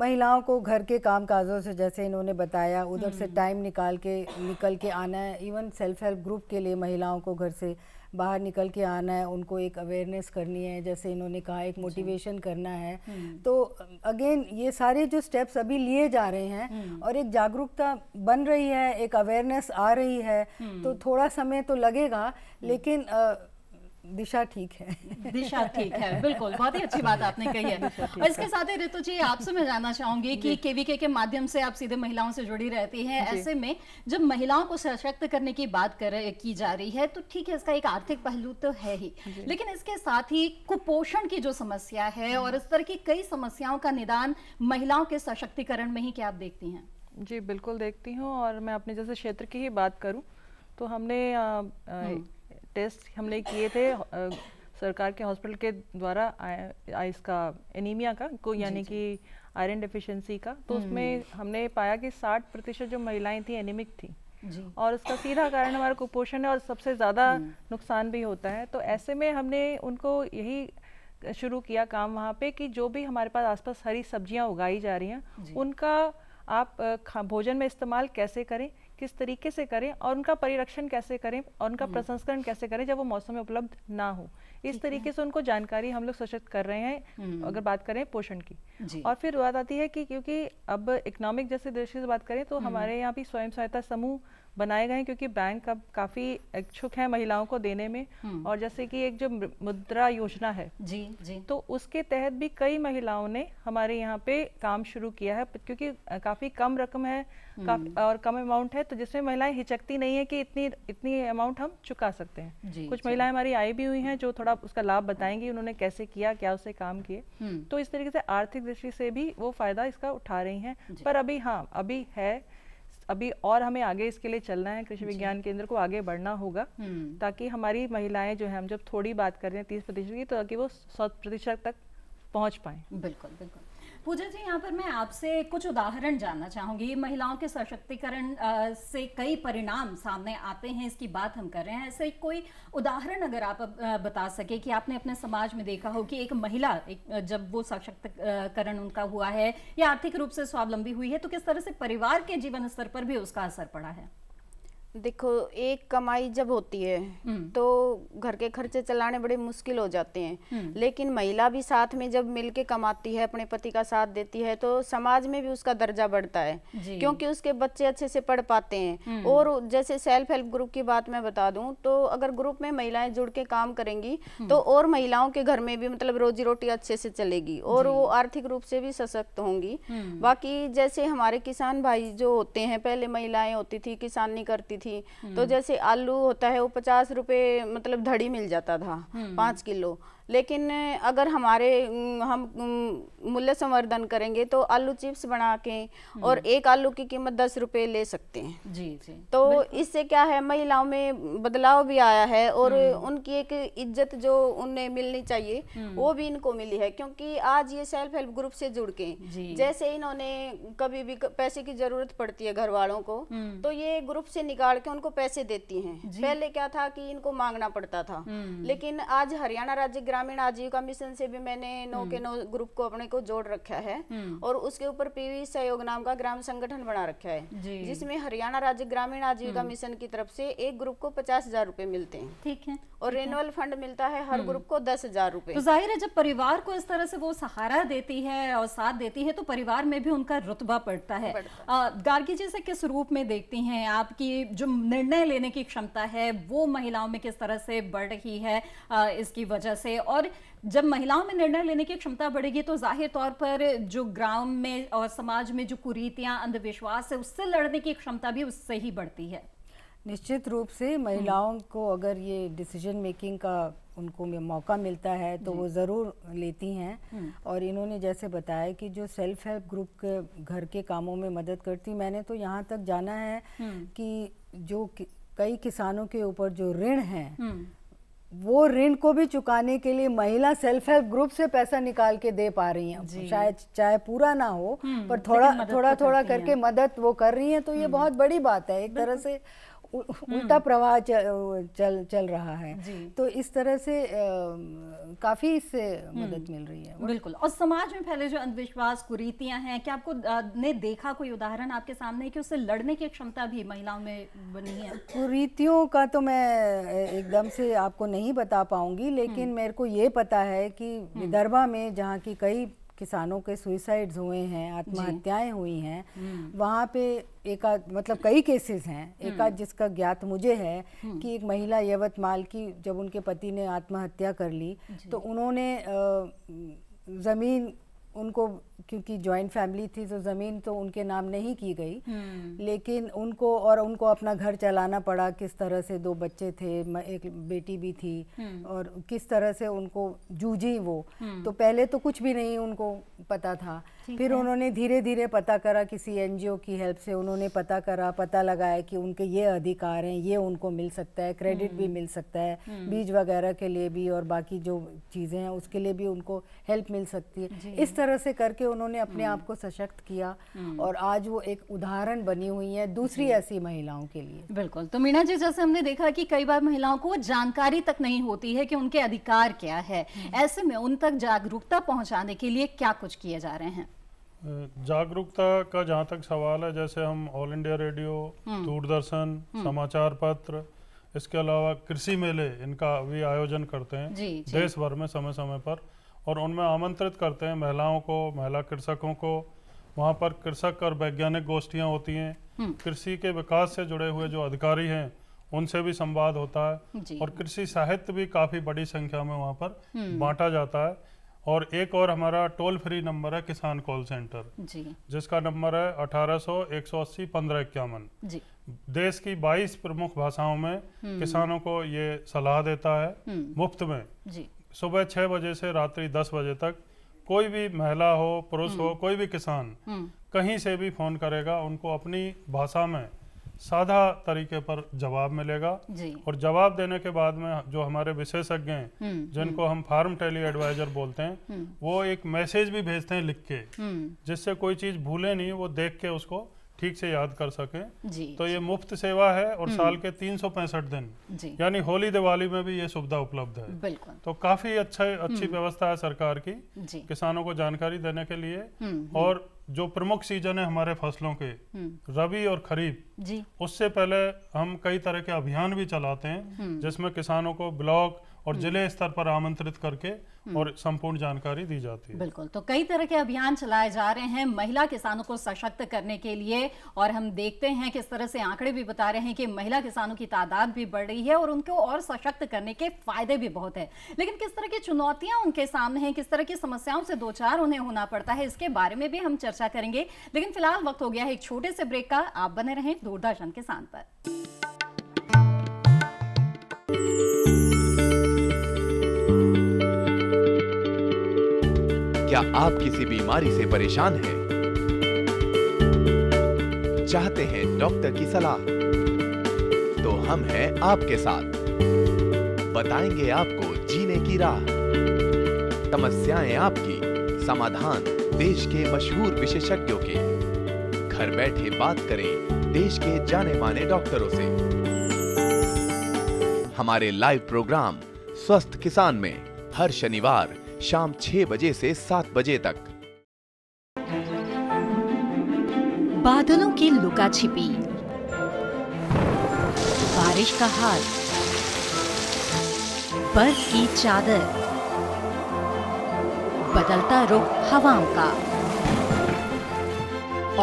महिलाओं को घर के काम काजों से जैसे इन्होंने बताया उधर से टाइम हम्म। निकाल के निकल के आना है इवन सेल्फ हेल्प ग्रुप के लिए महिलाओं को घर से बाहर निकल के आना है उनको एक अवेयरनेस करनी है जैसे इन्होंने कहा एक मोटिवेशन करना है हम्म। तो अगेन ये सारे जो स्टेप्स अभी लिए जा रहे हैं हम्म। और एक जागरूकता बन रही है एक अवेयरनेस आ रही है तो थोड़ा समय तो लगेगा लेकिन आ, दिशा ठीक है दिशा ठीक है बिल्कुल बहुत ही अच्छी बात आपने कही है और इसके साथ ही ऋतु जी आपसे मैं जानना चाहूंगी कि केवीके के माध्यम से आप सीधे महिलाओं से जुड़ी रहती हैं ऐसे में जब महिलाओं को सशक्त करने की बात कर की जा रही है तो ठीक है इसका एक आर्थिक पहलू तो है ही लेकिन इसके साथ ही कुपोषण की जो समस्या है और इस तरह की कई समस्याओं का निदान महिलाओं के सशक्तिकरण में ही क्या आप देखती हैं जी बिल्कुल देखती हूँ और मैं अपने जैसे क्षेत्र की ही बात करूँ तो हमने हम्म। टेस्ट हमने किए थे आ, सरकार के हॉस्पिटल के द्वारा आइस का एनीमिया का को यानी कि आयरन डिफिशेंसी का तो हम्म। उसमें हमने पाया कि 60 प्रतिशत जो महिलाएं थी एनीमिक थी और उसका सीधा कारण हमारा कुपोषण है और सबसे ज़्यादा हम्म। नुकसान भी होता है तो ऐसे में हमने उनको यही शुरू किया काम वहाँ पे कि जो भी हमारे पास आसपास हरी सब्जियाँ उगाई जा रही हैं उनका आप भोजन में इस्तेमाल कैसे करें किस तरीके से करें और उनका परिरक्षण कैसे करें और उनका हम्म। प्रसंस्करण कैसे करें जब वो मौसम में उपलब्ध ना हो इस तरीके से उनको जानकारी हम लोग सशक्त कर रहे हैं हम्म। अगर बात करें पोषण की और फिर बात आती है कि क्योंकि अब इकोनॉमिक जैसे दृष्टि से बात करें तो हम्म। हमारे यहाँ भी स्वयं सहायता समूह बनाए गए हैं क्योंकि बैंक अब काफी इच्छुक है महिलाओं को देने में हम्म। और जैसे कि एक जो मुद्रा योजना है जी जी तो उसके तहत भी कई महिलाओं ने हमारे यहाँ पे काम शुरू किया है क्योंकि काफी कम रकम है हम्म। और कम अमाउंट है तो जिसमें महिलाएं हिचकती नहीं है कि इतनी इतनी अमाउंट हम चुका सकते हैं कुछ महिलाएं हमारी आई भी हुई हैं जो थोड़ा उसका लाभ बताएंगी उन्होंने कैसे किया क्या उसे काम किए हम्म। तो इस तरीके से आर्थिक दृष्टि से भी वो फायदा इसका उठा रही हैं पर अभी हाँ अभी है अभी और हमें आगे इसके लिए चलना है कृषि विज्ञान केंद्र को आगे बढ़ना होगा हम्म। ताकि हमारी महिलाएं जो है हम जब थोड़ी बात कर रहे हैं तीस प्रतिशत की तो ताकि वो सौ प्रतिशत तक पहुंच पाए बिल्कुल बिल्कुल पूजा जी यहाँ पर मैं आपसे कुछ उदाहरण जानना चाहूंगी महिलाओं के सशक्तिकरण से कई परिणाम सामने आते हैं इसकी बात हम कर रहे हैं ऐसे कोई उदाहरण अगर आप बता सके कि आपने अपने समाज में देखा हो कि एक महिला एक जब वो सशक्तिकरण उनका हुआ है या आर्थिक रूप से स्वावलंबी हुई है तो किस तरह से परिवार के जीवन स्तर पर भी उसका असर पड़ा है देखो एक कमाई जब होती है हम्म। तो घर के खर्चे चलाने बड़े मुश्किल हो जाते हैं हम्म। लेकिन महिला भी साथ में जब मिलके कमाती है अपने पति का साथ देती है तो समाज में भी उसका दर्जा बढ़ता है क्योंकि उसके बच्चे अच्छे से पढ़ पाते हैं हम्म। और जैसे सेल्फ हेल्प ग्रुप की बात मैं बता दूं तो अगर ग्रुप में महिलाएं जुड़ के काम करेंगी तो और महिलाओं के घर में भी मतलब रोजी रोटी अच्छे से चलेगी और वो आर्थिक रूप से भी सशक्त होंगी बाकी जैसे हमारे किसान भाई जो होते हैं पहले महिलाएं होती थी किसानी करती थी थी तो हम्म। जैसे आलू होता है वो पचास रुपए मतलब धड़ी मिल जाता था हम्म। पांच किलो लेकिन अगर हमारे हम मूल्य संवर्धन करेंगे तो आलू चिप्स बना के और हम्म। एक आलू की कीमत दस रुपए ले सकते हैं जी जी तो इससे क्या है महिलाओं में बदलाव भी आया है और हम्म। उनकी एक इज्जत जो उन्हें मिलनी चाहिए हम्म। वो भी इनको मिली है क्योंकि आज ये सेल्फ हेल्प ग्रुप से जुड़ के जैसे इन्होंने कभी भी पैसे की जरूरत पड़ती है घर वालों को तो ये ग्रुप से निकाल के उनको पैसे देती है पहले क्या था कि इनको मांगना पड़ता था लेकिन आज हरियाणा राज्य ग्राम ग्रामीण आजीविका मिशन से भी मैंने नौ के हम्म। नौ ग्रुप को अपने को जोड़ रखा है हम्म। और उसके ऊपर पीवी सहयोग नाम का ग्राम संगठन बना रखा है जिसमें हरियाणा राज्य ग्रामीण आजीविका हम्म। मिशन की तरफ से एक ग्रुप को पचास हजार रूपए मिलते हैं ठीक है और रेनुअल फंड मिलता है हर ग्रुप को दस हजार रूपए तो जाहिर है जब परिवार को इस तरह से वो सहारा देती है और साथ देती है तो परिवार में भी उनका रुतबा पड़ता है गार्गी जी से किस रूप में देखती हैं आपकी जो निर्णय लेने की क्षमता है वो महिलाओं में किस तरह से बढ़ रही है इसकी वजह से और जब महिलाओं में निर्णय लेने की क्षमता बढ़ेगी तो जाहिर तौर पर जो ग्राम में और समाज में जो कुरीतियां अंधविश्वास है उससे लड़ने की क्षमता भी उससे ही बढ़ती है निश्चित रूप से महिलाओं को अगर ये डिसीजन मेकिंग का उनको मौका मिलता है तो वो ज़रूर लेती हैं हम्म। और इन्होंने जैसे बताया कि जो सेल्फ हेल्प ग्रुप के घर के कामों में मदद करती मैंने तो यहाँ तक जाना है हम्म। कि जो कई किसानों के ऊपर जो ऋण हैं हम्म। वो ऋण को भी चुकाने के लिए महिला सेल्फ हेल्प ग्रुप से पैसा निकाल के दे पा रही हैं शायद चाहे पूरा ना हो हम्म, पर तो थोड़ा थोड़ा थोड़ा करके मदद वो कर रही हैं तो ये हम्म। बहुत बड़ी बात है एक तरह से हम्म। उल्टा प्रवाह चल, चल चल रहा है तो इस तरह से आ, काफी इससे हम्म। मदद मिल रही है बिल्कुल और समाज में फैले जो अंधविश्वास कुरीतियां हैं क्या आपको ने देखा कोई उदाहरण आपके सामने कि उससे लड़ने की क्षमता भी महिलाओं में बनी है कुरीतियों का तो मैं एकदम से आपको नहीं बता पाऊंगी लेकिन हम्म। मेरे को ये पता है कि विदर्भा में जहाँ की कई किसानों के सुइसाइड्स हुए हैं आत्महत्याएं हुई हैं हम्म। वहाँ पे एक आध मतलब कई केसेस हैं एक हम्म। आध जिसका ज्ञात मुझे है हम्म। कि एक महिला यवतमाल की जब उनके पति ने आत्महत्या कर ली तो उन्होंने ज़मीन उनको क्योंकि जॉइंट फैमिली थी तो ज़मीन तो उनके नाम नहीं की गई हम्म। लेकिन उनको और उनको अपना घर चलाना पड़ा किस तरह से दो बच्चे थे एक बेटी भी थी हम्म। और किस तरह से उनको जूझी वो हम्म। तो पहले तो कुछ भी नहीं उनको पता था फिर उन्होंने धीरे धीरे पता करा किसी एन की हेल्प से उन्होंने पता करा पता लगाया कि उनके ये अधिकार हैं ये उनको मिल सकता है क्रेडिट भी मिल सकता है बीज वगैरह के लिए भी और बाकी जो चीज़ें हैं उसके लिए भी उनको हेल्प मिल सकती है इस तरह से करके उन्होंने अपने हम्म। आप को सशक्त किया हम्म। और आज वो एक उदाहरण बनी हुई है दूसरी ऐसी महिलाओं के लिए बिल्कुल तो मीना जी जैसे हमने देखा कि कई बार महिलाओं को जानकारी तक नहीं होती है कि उनके अधिकार क्या है हम्म। ऐसे में उन तक जागरूकता पहुंचाने के लिए क्या कुछ किए जा रहे हैं जागरूकता का जहाँ तक सवाल है जैसे हम ऑल इंडिया रेडियो दूरदर्शन समाचार पत्र इसके अलावा कृषि मेले इनका भी आयोजन करते हैं देश भर में समय समय पर और उनमें आमंत्रित करते हैं महिलाओं को महिला कृषकों को वहाँ पर कृषक और वैज्ञानिक गोष्ठियाँ होती हैं हम्म। कृषि के विकास से जुड़े हुए जो अधिकारी हैं उनसे भी संवाद होता है और कृषि साहित्य भी काफ़ी बड़ी संख्या में वहाँ पर हम्म। बांटा जाता है और एक और हमारा टोल फ्री नंबर है किसान कॉल सेंटर जिसका नंबर है अठारह सौ एक सौ अस्सी पंद्रह इक्यावन देश की 22 प्रमुख भाषाओं में हम्म। किसानों को ये सलाह देता है मुफ्त में सुबह छः बजे से रात्रि दस बजे तक कोई भी महिला हो पुरुष हो हम्म। कोई भी किसान हम्म। कहीं से भी फ़ोन करेगा उनको अपनी भाषा में साधा तरीके पर जवाब मिलेगा और जवाब देने के बाद में जो हमारे विशेषज्ञ हैं हम्म, जिनको हम फार्म टेली एडवाइजर बोलते हैं वो एक मैसेज भी भेजते हैं लिख के जिससे कोई चीज़ भूले नहीं वो देख के उसको ठीक से याद कर सके तो ये मुफ्त सेवा है और साल हम्म। के तीन दिन यानी होली दिवाली में भी ये सुविधा उपलब्ध है तो काफी अच्छा अच्छी हम्म। व्यवस्था है सरकार की किसानों को जानकारी देने के लिए हम्म, और जो प्रमुख सीजन है हमारे फसलों के रबी और खरीफ उससे पहले हम कई तरह के अभियान भी चलाते हैं जिसमें किसानों को ब्लॉक और हम्म। जिले स्तर पर आमंत्रित करके हम्म। और संपूर्ण जानकारी दी जाती है बिल्कुल तो कई तरह के अभियान चलाए जा रहे हैं महिला किसानों को सशक्त करने के लिए और हम देखते हैं किस तरह से आंकड़े भी बता रहे हैं कि महिला किसानों की तादाद भी बढ़ रही है और उनको और सशक्त करने के फायदे भी बहुत है लेकिन किस तरह की चुनौतियां उनके सामने हैं किस तरह की समस्याओं से दो चार उन्हें होना पड़ता है इसके बारे में भी हम चर्चा करेंगे लेकिन फिलहाल वक्त हो गया है एक छोटे से ब्रेक का आप बने रहें दूरदर्शन किसान पर क्या आप किसी बीमारी से परेशान हैं चाहते हैं डॉक्टर की सलाह तो हम हैं आपके साथ बताएंगे आपको जीने की राह समस्याएं आपकी समाधान देश के मशहूर विशेषज्ञों के घर बैठे बात करें देश के जाने माने डॉक्टरों से हमारे लाइव प्रोग्राम स्वस्थ किसान में हर शनिवार शाम 6 बजे से 7 बजे तक बादलों की लुका छिपी बारिश का हाल बर्फ की चादर बदलता रुख हवाओं का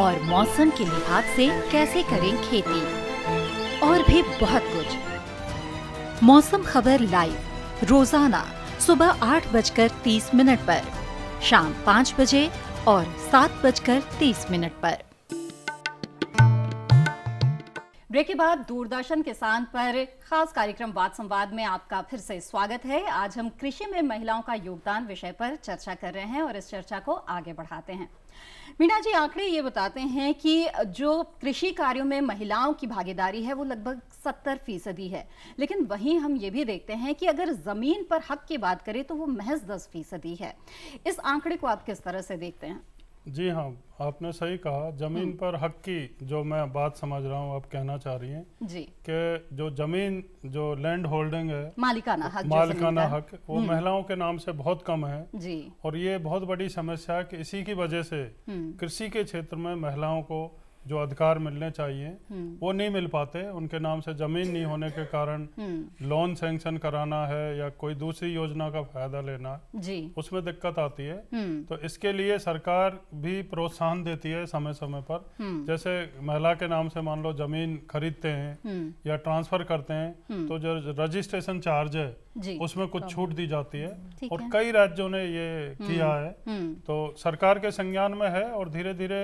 और मौसम के लिहाज से कैसे करें खेती और भी बहुत कुछ मौसम खबर लाइव रोजाना सुबह आठ बजकर तीस मिनट पर शाम पाँच बजे और सात बजकर तीस मिनट पर ब्रेक के बाद दूरदर्शन किसान पर खास कार्यक्रम वाद संवाद में आपका फिर से स्वागत है आज हम कृषि में महिलाओं का योगदान विषय पर चर्चा कर रहे हैं और इस चर्चा को आगे बढ़ाते हैं मीना जी आंकड़े ये बताते हैं कि जो कृषि कार्यों में महिलाओं की भागीदारी है वो लगभग सत्तर फीसदी है लेकिन वहीं हम ये भी देखते हैं कि अगर ज़मीन पर हक की बात करें तो वो महज दस फीसदी है इस आंकड़े को आप किस तरह से देखते हैं जी हाँ आपने सही कहा जमीन हम्म। पर हक की जो मैं बात समझ रहा हूँ आप कहना चाह रही हैं जी कि जो जमीन जो लैंड होल्डिंग है मालिकाना हक मालिकाना हक वो हम्म। महिलाओं के नाम से बहुत कम है जी और ये बहुत बड़ी समस्या है कि इसी की वजह से हम्म। कृषि के क्षेत्र में महिलाओं को जो अधिकार मिलने चाहिए हम्म। वो नहीं मिल पाते उनके नाम से जमीन नहीं होने के कारण लोन हम्म। सेंक्शन कराना है या कोई दूसरी योजना का फायदा लेना जी उसमें दिक्कत आती है हम्म। तो इसके लिए सरकार भी प्रोत्साहन देती है समय समय पर जैसे महिला के नाम से मान लो जमीन खरीदते हैं या ट्रांसफर करते हैं तो जो रजिस्ट्रेशन चार्ज है उसमें कुछ छूट दी जाती है और है। कई राज्यों ने ये किया है तो सरकार के संज्ञान में है और धीरे धीरे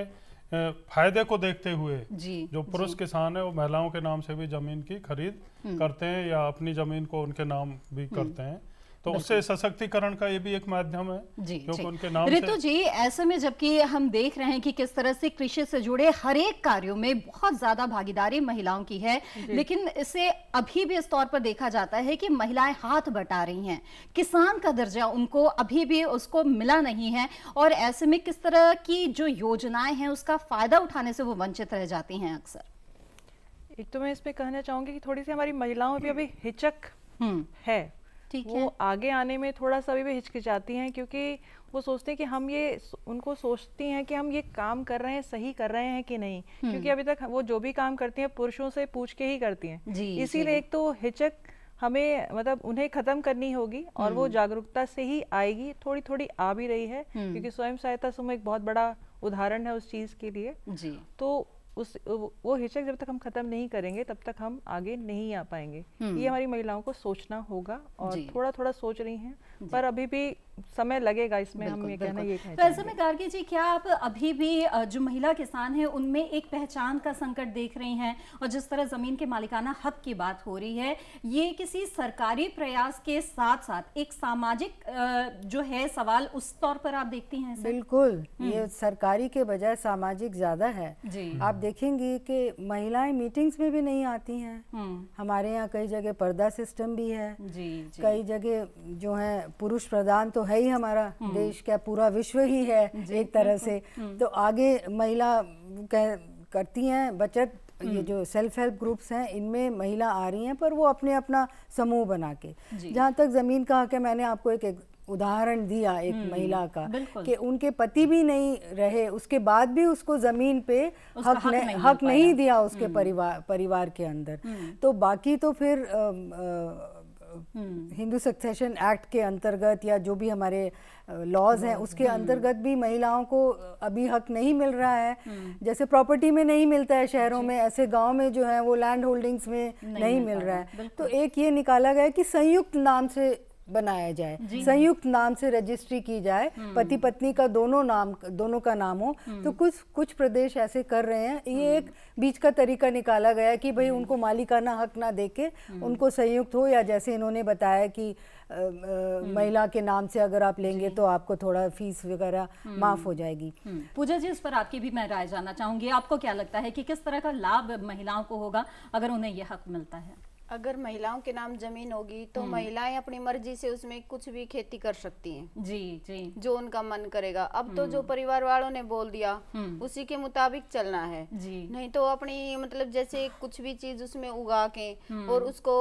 फायदे को देखते हुए जी, जो पुरुष किसान है वो महिलाओं के नाम से भी जमीन की खरीद हम्म। करते हैं या अपनी जमीन को उनके नाम भी हम्म। करते हैं तो उससे सशक्तिकरण का ये भी एक माध्यम है जी, जी। उनके नाम रितु जी ऐसे में जबकि हम देख रहे हैं कि किस तरह से कृषि से जुड़े हर एक कार्यों में बहुत ज्यादा भागीदारी महिलाओं की है लेकिन इसे अभी भी इस तौर पर देखा जाता है कि महिलाएं हाथ बटा रही हैं किसान का दर्जा उनको अभी भी उसको मिला नहीं है और ऐसे में किस तरह की जो योजनाएं हैं उसका फायदा उठाने से वो वंचित रह जाती हैं अक्सर एक तो मैं इसमें कहना चाहूंगी कि थोड़ी सी हमारी महिलाओं भी अभी हिचक हम्म। है वो आगे आने में थोड़ा सा भी हिचकिचाती हैं क्योंकि वो सोचते हैं कि हम ये उनको सोचती हैं कि हम ये काम कर रहे हैं सही कर रहे हैं कि नहीं हम्म। क्योंकि अभी तक वो जो भी काम करती हैं पुरुषों से पूछ के ही करती हैं इसीलिए एक तो हिचक हमें मतलब उन्हें खत्म करनी होगी और वो हम्म। जागरूकता से ही आएगी थोड़ी थोड़ी आ भी रही है हम्म। क्योंकि स्वयं सहायता समूह एक बहुत बड़ा उदाहरण है उस चीज के लिए जी तो उस वो हिचक जब तक हम खत्म नहीं करेंगे तब तक हम आगे नहीं आ पाएंगे हम्म। ये हमारी महिलाओं को सोचना होगा और थोड़ा थोड़ा सोच रही हैं पर अभी भी समय लगेगा इसमें हम ये कहना ये तो ऐसे में गार्गी जी क्या आप अभी भी जो महिला किसान हैं उनमें एक पहचान का संकट देख रही हैं और जिस तरह जमीन के मालिकाना हक की बात हो रही है ये किसी सरकारी प्रयास के साथ साथ एक सामाजिक जो है सवाल उस तौर पर आप देखती हैं बिल्कुल ये हम्म। सरकारी के बजाय सामाजिक ज्यादा है आप देखेंगी कि महिलाएं मीटिंग्स में भी नहीं आती हैं हम्म। हमारे यहाँ कई जगह पर्दा सिस्टम भी है जी, जी। कई जगह जो है पुरुष प्रधान तो है ही हमारा हम्म। देश क्या पूरा विश्व ही है एक तरह से हम्म। तो आगे महिला कह, करती हैं बचत ये जो सेल्फ हेल्प ग्रुप्स हैं इनमें महिला आ रही हैं पर वो अपने अपना समूह बना के जहाँ तक ज़मीन का हक है मैंने आपको एक उदाहरण दिया एक हम्म, महिला का कि उनके पति भी नहीं रहे उसके बाद भी उसको जमीन पे हक हक नहीं, हक नहीं दिया उसके हम्म। परिवार परिवार के अंदर हम्म। तो बाकी तो फिर आ, आ, हिंदू सक्सेशन एक्ट के अंतर्गत या जो भी हमारे लॉज हैं उसके अंतर्गत भी महिलाओं को अभी हक नहीं मिल रहा है जैसे प्रॉपर्टी में नहीं मिलता है शहरों में ऐसे गांव में जो है वो लैंड होल्डिंग्स में नहीं, नहीं मिल रहा है तो एक ये निकाला गया कि संयुक्त नाम से बनाया जाए संयुक्त नाम से रजिस्ट्री की जाए हम्म। पति पत्नी का दोनों नाम दोनों का नाम हो हम्म। तो कुछ कुछ प्रदेश ऐसे कर रहे हैं ये हम्म। एक बीच का तरीका निकाला गया कि भाई उनको मालिकाना हक ना देके उनको संयुक्त हो या जैसे इन्होंने बताया कि महिला के नाम से अगर आप लेंगे तो आपको थोड़ा फीस वगैरह माफ हो जाएगी पूजा जी इस पर आपकी भी मैं राय जानना चाहूंगी आपको क्या लगता है कि किस तरह का लाभ महिलाओं को होगा अगर उन्हें यह हक मिलता है अगर महिलाओं के नाम जमीन होगी तो हम्म। महिलाएं अपनी मर्जी से उसमें कुछ भी खेती कर सकती हैं जी जी जो उनका मन करेगा अब तो जो हम्म। परिवार वालों ने बोल दिया हम्म। उसी के मुताबिक चलना है जी नहीं तो अपनी मतलब जैसे कुछ भी चीज उसमें उगा के और उसको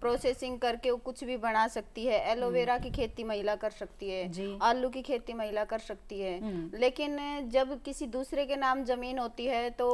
प्रोसेसिंग करके वो कुछ भी बना सकती है एलोवेरा की खेती महिला कर सकती है आलू की खेती महिला कर सकती है लेकिन जब किसी दूसरे के नाम जमीन होती है तो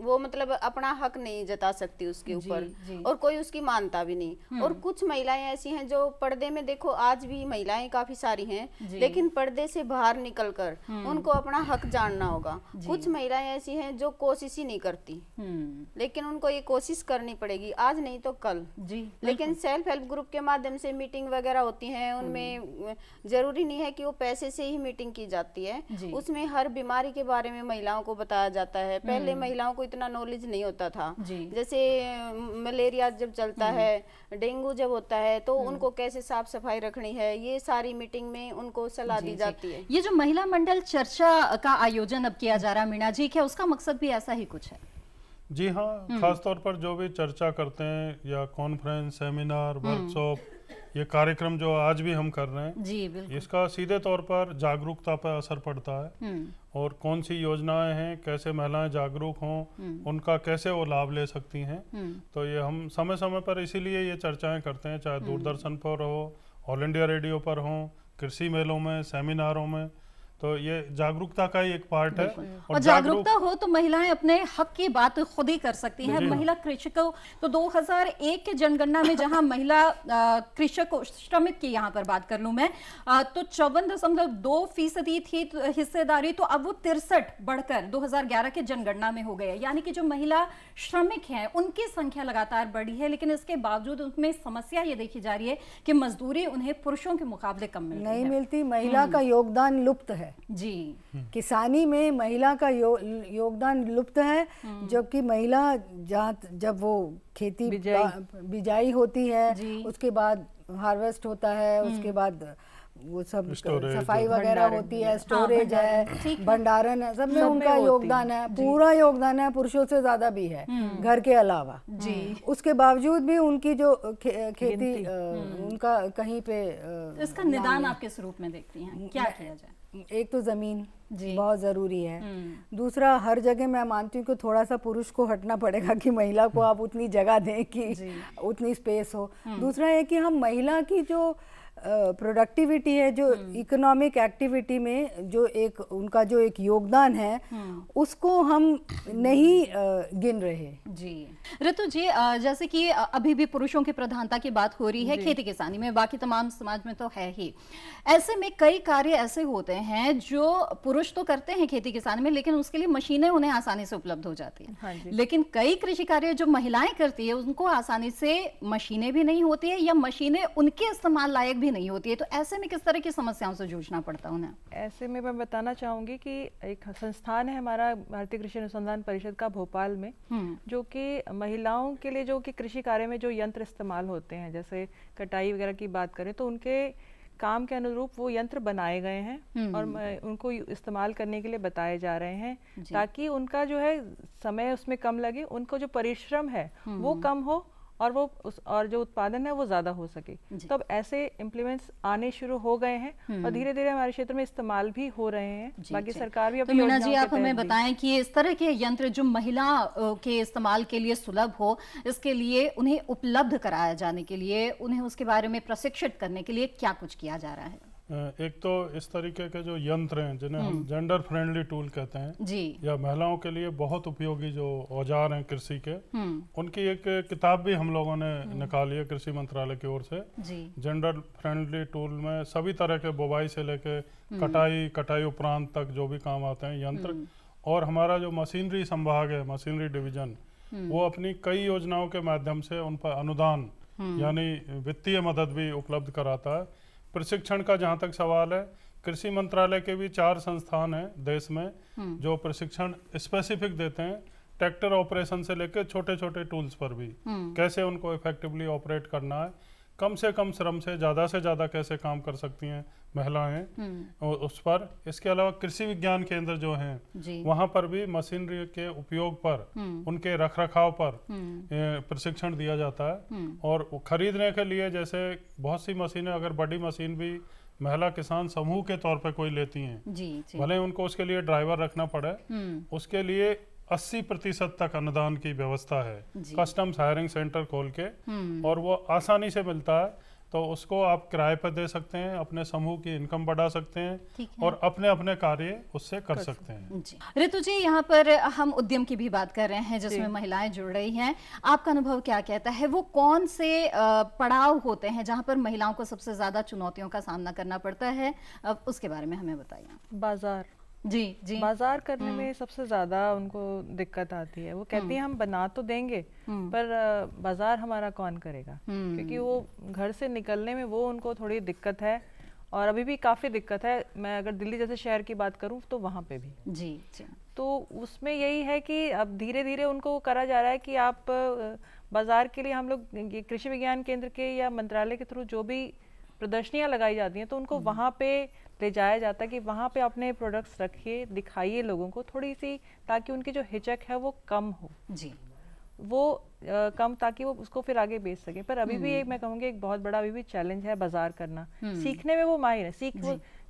वो मतलब अपना हक नहीं जता सकती उसके ऊपर और कोई उसकी मानता भी नहीं हम्म। और कुछ महिलाएं ऐसी हैं जो पर्दे में देखो आज भी महिलाएं काफी सारी हैं लेकिन पर्दे से बाहर निकलकर हम्म। उनको अपना हक जानना होगा कुछ महिलाएं ऐसी हैं जो कोशिश ही नहीं करती हम्म। लेकिन उनको ये कोशिश करनी पड़ेगी आज नहीं तो कल जी लेकिन सेल्फ हेल्प ग्रुप के माध्यम से मीटिंग वगैरह होती है उनमें जरूरी नहीं है कि वो पैसे से ही मीटिंग की जाती है उसमें हर बीमारी के बारे में महिलाओं को बताया जाता है पहले महिलाओं को इतना नॉलेज नहीं होता था जैसे मलेरिया जब चलता हम्म। है डेंगू जब होता है तो हम्म। उनको कैसे साफ सफाई रखनी है ये सारी मीटिंग में उनको सलाह दी जाती है ये जो महिला मंडल चर्चा का आयोजन अब किया जा रहा है मीणा जी क्या उसका मकसद भी ऐसा ही कुछ है जी हाँ हम्म। खासतौर पर जो भी चर्चा करते हैं या कॉन्फ्रेंस सेमिनार वर्कशॉप ये कार्यक्रम जो आज भी हम कर रहे हैं जी बिल्कुल इसका सीधे तौर पर जागरूकता पर असर पड़ता है और कौन सी योजनाएं हैं कैसे महिलाएं जागरूक हों हम्म। उनका कैसे वो लाभ ले सकती हैं हम्म। तो ये हम समय समय पर इसीलिए ये चर्चाएं करते हैं चाहे हम्म। दूरदर्शन पर हो ऑल इंडिया रेडियो पर हों कृषि मेलों में सेमिनारों में तो ये जागरूकता का ही एक पार्ट है और, जागरूकता हो तो महिलाएं अपने हक की बात खुद ही कर सकती हैं महिला कृषकों तो 2001 के जनगणना में जहां महिला कृषक श्रमिक की यहां पर बात कर लूं मैं आ, तो चौवन दशमलव दो फीसदी थी तो हिस्सेदारी तो अब वो तिरसठ बढ़कर 2011 के जनगणना में हो गया यानी कि जो महिला श्रमिक है उनकी संख्या लगातार बढ़ी है लेकिन इसके बावजूद उनमें समस्या ये देखी जा रही है कि मजदूरी उन्हें पुरुषों के मुकाबले कम मिल नहीं मिलती महिला हम्म। का योगदान लुप्त है है जी हम्म। किसानी में महिला का यो, योगदान लुप्त है हम्म। जबकि महिला जहाँ जब वो खेती बिजाई होती है उसके बाद हार्वेस्ट होता है हम्म। उसके बाद वो सब सफाई वगैरह होती है स्टोरेज हाँ, है भंडारण है सब में उनका योगदान है पूरा योगदान है पुरुषों से ज्यादा भी है घर के अलावा जी उसके बावजूद भी उनकी जो खे, खेती आ, उनका कहीं पे तो इसका निदान आप किस रूप में देखती हैं क्या किया जाए एक तो ज़मीन बहुत ज़रूरी है हम्म। दूसरा हर जगह मैं मानती हूँ कि थोड़ा सा पुरुष को हटना पड़ेगा कि महिला को हम्म। आप उतनी जगह दें कि उतनी स्पेस हो हम्म। दूसरा है कि हम महिला की जो प्रोडक्टिविटी है जो इकोनॉमिक हम्म। एक्टिविटी में जो एक उनका जो एक योगदान है हम्म। उसको हम नहीं गिन रहे जी ऋतु जी जैसे कि अभी भी पुरुषों की प्रधानता की बात हो रही है खेती किसानी में बाकी तमाम समाज में तो है ही ऐसे में कई कार्य ऐसे होते हैं जो पुरुष तो करते हैं खेती किसानी में लेकिन उसके लिए मशीनें उन्हें आसानी से उपलब्ध हो जाती है हाँ लेकिन कई कृषि कार्य जो महिलाएं करती है उनको आसानी से मशीनें भी नहीं होती है या मशीनें उनके इस्तेमाल लायक भी नहीं होती है तो ऐसे में किस तरह की समस्याओं से जूझना पड़ता है उन्हें ऐसे में मैं बताना चाहूंगी कि एक संस्थान है हमारा भारतीय कृषि अनुसंधान परिषद का भोपाल में हम्म। जो कि महिलाओं के लिए जो कि कृषि कार्य में जो यंत्र इस्तेमाल होते हैं जैसे कटाई वगैरह की बात करें तो उनके काम के अनुरूप वो यंत्र बनाए गए हैं हम्म। और उनको इस्तेमाल करने के लिए बताए जा रहे हैं ताकि उनका जो है समय उसमें कम लगे उनको जो परिश्रम है हम्म। वो कम हो और वो उस और जो उत्पादन है वो ज़्यादा हो सके तो अब ऐसे इम्प्लीमेंट्स आने शुरू हो गए हैं और हम्म। धीरे धीरे हमारे क्षेत्र में इस्तेमाल भी हो रहे हैं बाकी सरकार भी तो अपनी तो जी आप हमें बताएं कि इस तरह के यंत्र जो महिला के इस्तेमाल के लिए सुलभ हो इसके लिए उन्हें उपलब्ध कराया जाने के लिए उन्हें उसके बारे में प्रशिक्षित करने के लिए क्या कुछ किया जा रहा है एक तो इस तरीके के जो यंत्र हैं जिन्हें हम जेंडर फ्रेंडली टूल कहते हैं जी या महिलाओं के लिए बहुत उपयोगी जो औजार हैं कृषि के हम्म। उनकी एक किताब भी हम लोगों ने हम्म। निकाली है कृषि मंत्रालय की ओर से जेंडर फ्रेंडली टूल में सभी तरह के बुवाई से लेके हम्म। कटाई कटाई उपरांत तक जो भी काम आते हैं यंत्र और हमारा जो मशीनरी संभाग है मशीनरी डिविजन वो अपनी कई योजनाओं के माध्यम से उन पर अनुदान यानी वित्तीय मदद भी उपलब्ध कराता है प्रशिक्षण का जहाँ तक सवाल है कृषि मंत्रालय के भी चार संस्थान हैं देश में हम्म। जो प्रशिक्षण स्पेसिफिक देते हैं ट्रैक्टर ऑपरेशन से लेकर छोटे छोटे टूल्स पर भी हम्म। कैसे उनको इफेक्टिवली ऑपरेट करना है कम से कम श्रम से ज़्यादा से ज़्यादा कैसे काम कर सकती हैं महिलाएं और हम्म। उस पर इसके अलावा कृषि विज्ञान केंद्र जो हैं वहाँ पर भी मशीनरी के उपयोग पर हम्म। उनके रख रखाव पर हम्म। प्रशिक्षण दिया जाता है और खरीदने के लिए जैसे बहुत सी मशीनें अगर बड़ी मशीन भी महिला किसान समूह के तौर पर कोई लेती हैं भले उनको उसके लिए ड्राइवर रखना पड़े उसके लिए अस्सी प्रतिशत तक अनुदान की व्यवस्था है कस्टम्स हायरिंग सेंटर खोल के हम्म। और वो आसानी से मिलता है तो उसको आप किराए पर दे सकते हैं अपने समूह की इनकम बढ़ा सकते हैं और अपने अपने कार्य उससे कर, कर सकते हैं ऋतु जी यहाँ पर हम उद्यम की भी बात कर रहे हैं जिसमें महिलाएं जुड़ रही हैं आपका अनुभव क्या कहता है वो कौन से पड़ाव होते हैं जहाँ पर महिलाओं को सबसे ज्यादा चुनौतियों का सामना करना पड़ता है उसके बारे में हमें बताइए बाजार जी जी बाजार करने हम्म। में सबसे ज्यादा उनको दिक्कत आती है वो हम्म। कहती है हम बना तो देंगे हम्म। पर बाजार हमारा कौन करेगा क्योंकि वो घर से निकलने में वो उनको थोड़ी दिक्कत है और अभी भी काफ़ी दिक्कत है मैं अगर दिल्ली जैसे शहर की बात करूं तो वहां पे भी जी जी तो उसमें यही है कि अब धीरे धीरे उनको करा जा रहा है कि आप बाज़ार के लिए हम लोग कृषि विज्ञान केंद्र के या मंत्रालय के थ्रू जो भी प्रदर्शनियां लगाई जाती हैं तो उनको वहां पे ले जाया जाता है कि वहाँ पे अपने प्रोडक्ट्स रखिए दिखाइए लोगों को थोड़ी सी ताकि उनकी जो हिचक है वो कम हो जी वो आ, कम ताकि वो उसको फिर आगे बेच सके पर अभी भी हम्म। एक मैं कहूँगी एक बहुत बड़ा अभी भी चैलेंज है बाजार करना हम्म। सीखने में वो माहिर है सीख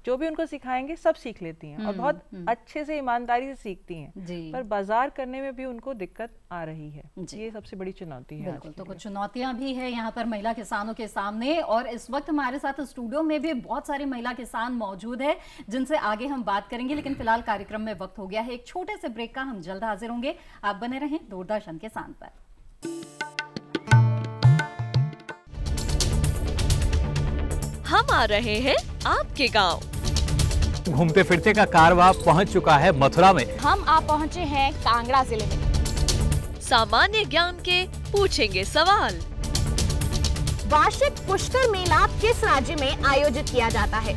जो भी उनको सिखाएंगे सब सीख लेती हैं और हम्म, बहुत हम्म। अच्छे से ईमानदारी से सीखती हैं पर बाजार करने में भी उनको दिक्कत आ रही है ये सबसे बड़ी चुनौती है तो कुछ चुनौतियां भी है यहाँ पर महिला किसानों के सामने और इस वक्त हमारे साथ स्टूडियो में भी बहुत सारे महिला किसान मौजूद है जिनसे आगे हम बात करेंगे लेकिन फिलहाल कार्यक्रम में वक्त हो गया है एक छोटे से ब्रेक का हम जल्द हाजिर होंगे आप बने रहें दूरदर्शन के साथ पर हम आ रहे हैं आपके गांव घूमते फिरते का कारवा पहुंच चुका है मथुरा में हम आप पहुंचे हैं कांगड़ा जिले में सामान्य ज्ञान के पूछेंगे सवाल वार्षिक पुष्कर मेला किस राज्य में आयोजित किया जाता है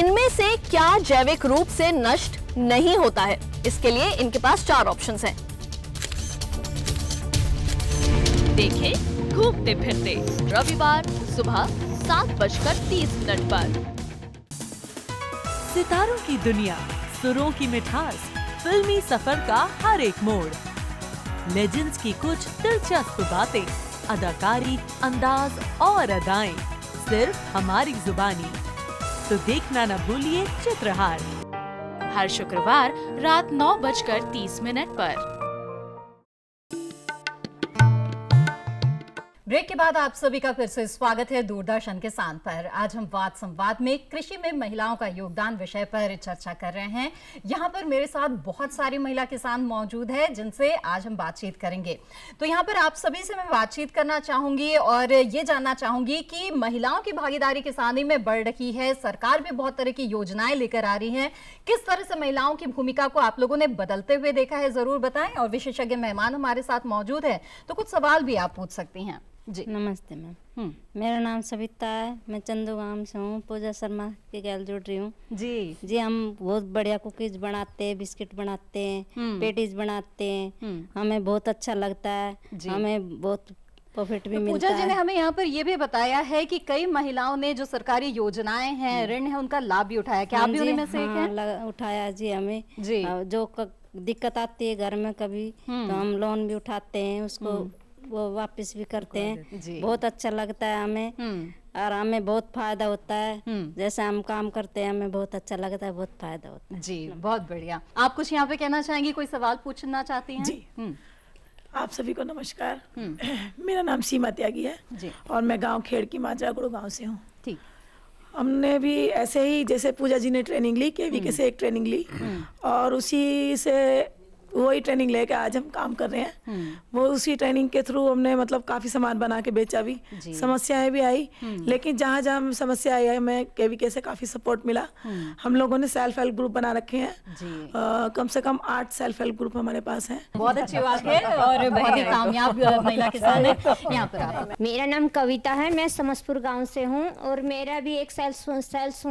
इनमें से क्या जैविक रूप से नष्ट नहीं होता है इसके लिए इनके पास चार ऑप्शन है देखे घूमते फिरते रविवार सुबह सात बजकर तीस मिनट आरोप सितारों की दुनिया सुरों की मिठास फिल्मी सफर का हर एक मोड़ लेजेंड्स की कुछ दिलचस्प बातें अदाकारी अंदाज और अदाएं सिर्फ हमारी जुबानी तो देखना न भूलिए चित्रहार हर शुक्रवार रात नौ बजकर तीस मिनट आरोप ब्रेक के बाद आप सभी का फिर से स्वागत है दूरदर्शन किसान पर आज हम वाद संवाद में कृषि में महिलाओं का योगदान विषय पर चर्चा कर रहे हैं यहाँ पर मेरे साथ बहुत सारी महिला किसान मौजूद है जिनसे आज हम बातचीत करेंगे तो यहाँ पर आप सभी से मैं बातचीत करना चाहूंगी और ये जानना चाहूंगी कि महिलाओं की भागीदारी किसानी में बढ़ रही है सरकार भी बहुत तरह की योजनाएं लेकर आ रही है किस तरह से महिलाओं की भूमिका को आप लोगों ने बदलते हुए देखा है जरूर बताएं और विशेषज्ञ मेहमान हमारे साथ मौजूद है तो कुछ सवाल भी आप पूछ सकती हैं जी नमस्ते मैम मेरा नाम सविता है मैं चंदू गांव से हूँ पूजा शर्मा के गैल जुड़ रही हूँ जी जी हम बहुत बढ़िया कुकीज बनाते हैं बिस्किट बनाते हैं पेटीज बनाते हैं हमें बहुत अच्छा लगता है हमें बहुत प्रॉफिट भी तो मिलता पूजा जी ने हमें यहाँ पर ये भी बताया है कि कई महिलाओं ने जो सरकारी योजनाएं हैं ऋण है उनका लाभ भी उठाया क्या आप हाँ भी से एक हाँ, उठाया जी हमें जी जो दिक्कत आती है घर में कभी तो हम लोन भी उठाते हैं उसको वो वापस भी करते हैं बहुत अच्छा लगता है हमें हम्म। और हमें बहुत फायदा होता है हम्म। जैसे हम काम करते हैं हमें बहुत अच्छा लगता है बहुत फायदा होता है जी बहुत बढ़िया आप कुछ यहाँ पे कहना चाहेंगी कोई सवाल पूछना चाहती हैं जी हम्म। आप सभी को नमस्कार मेरा नाम सीमा त्यागी है जी और मैं गांव खेड़ की माचा गाँव से हूँ हमने भी ऐसे ही जैसे पूजा जी ने ट्रेनिंग ली के वी के से एक ट्रेनिंग ली और उसी से वही ट्रेनिंग लेके आज हम काम कर रहे हैं हम्म। वो उसी ट्रेनिंग के थ्रू हमने मतलब काफी सामान बना के बेचा भी समस्याएं भी आई हम्म। लेकिन जहाँ जहाँ समस्या आई है हमें केवीके से काफी सपोर्ट मिला हम्म। हम लोगों ने सेल्फ हेल्प ग्रुप बना रखे हैं कम से कम आठ सेल्फ हेल्प ग्रुप हमारे पास है बहुत अच्छी बात है और बहुत ही कामयाब महिला किसान है यहाँ पर मेरा नाम कविता है मैं समस्तपुर गाँव से हूँ और मेरा भी एक सेल्फ सेल्फ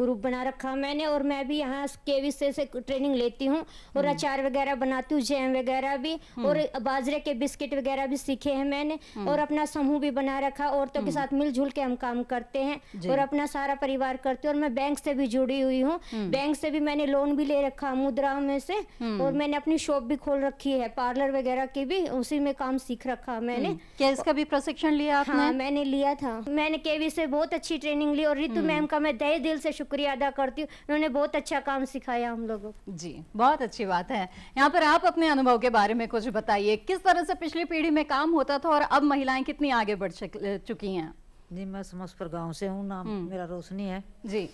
ग्रुप बना रखा मैंने और मैं भी यहाँ केवी से ट्रेनिंग लेती हूँ और अचार वगैरह बनाती हूँ जैम वगैरह भी हम्म। और बाजरे के बिस्किट वगैरह भी सीखे हैं मैंने हम्म। और अपना समूह भी बना रखा औरतों के हम्म। साथ मिलजुल के हम काम करते हैं और अपना सारा परिवार करते हैं और मैं बैंक से भी जुड़ी हुई हूँ बैंक से भी मैंने लोन भी ले रखा मुद्रा में से और मैंने अपनी शॉप भी खोल रखी है पार्लर वगैरह की भी उसी में काम सीख रखा मैंने क्या इसका भी प्रशिक्षण लिया आपने? हाँ मैंने लिया था मैंने केवी से बहुत अच्छी ट्रेनिंग ली और रितु मैम का मैं तय दिल से शुक्रिया अदा करती हूँ उन्होंने बहुत अच्छा काम सिखाया हम लोगों को जी बहुत अच्छी बात है यहाँ यहाँ पर आप अपने अनुभव के बारे में कुछ बताइए किस तरह से पिछली पीढ़ी में काम होता था और अब महिलाएं कितनी आगे बढ़ चुकी हैं जी मैं पर गांव से हूँ नाम हम्म। मेरा रोशनी है जी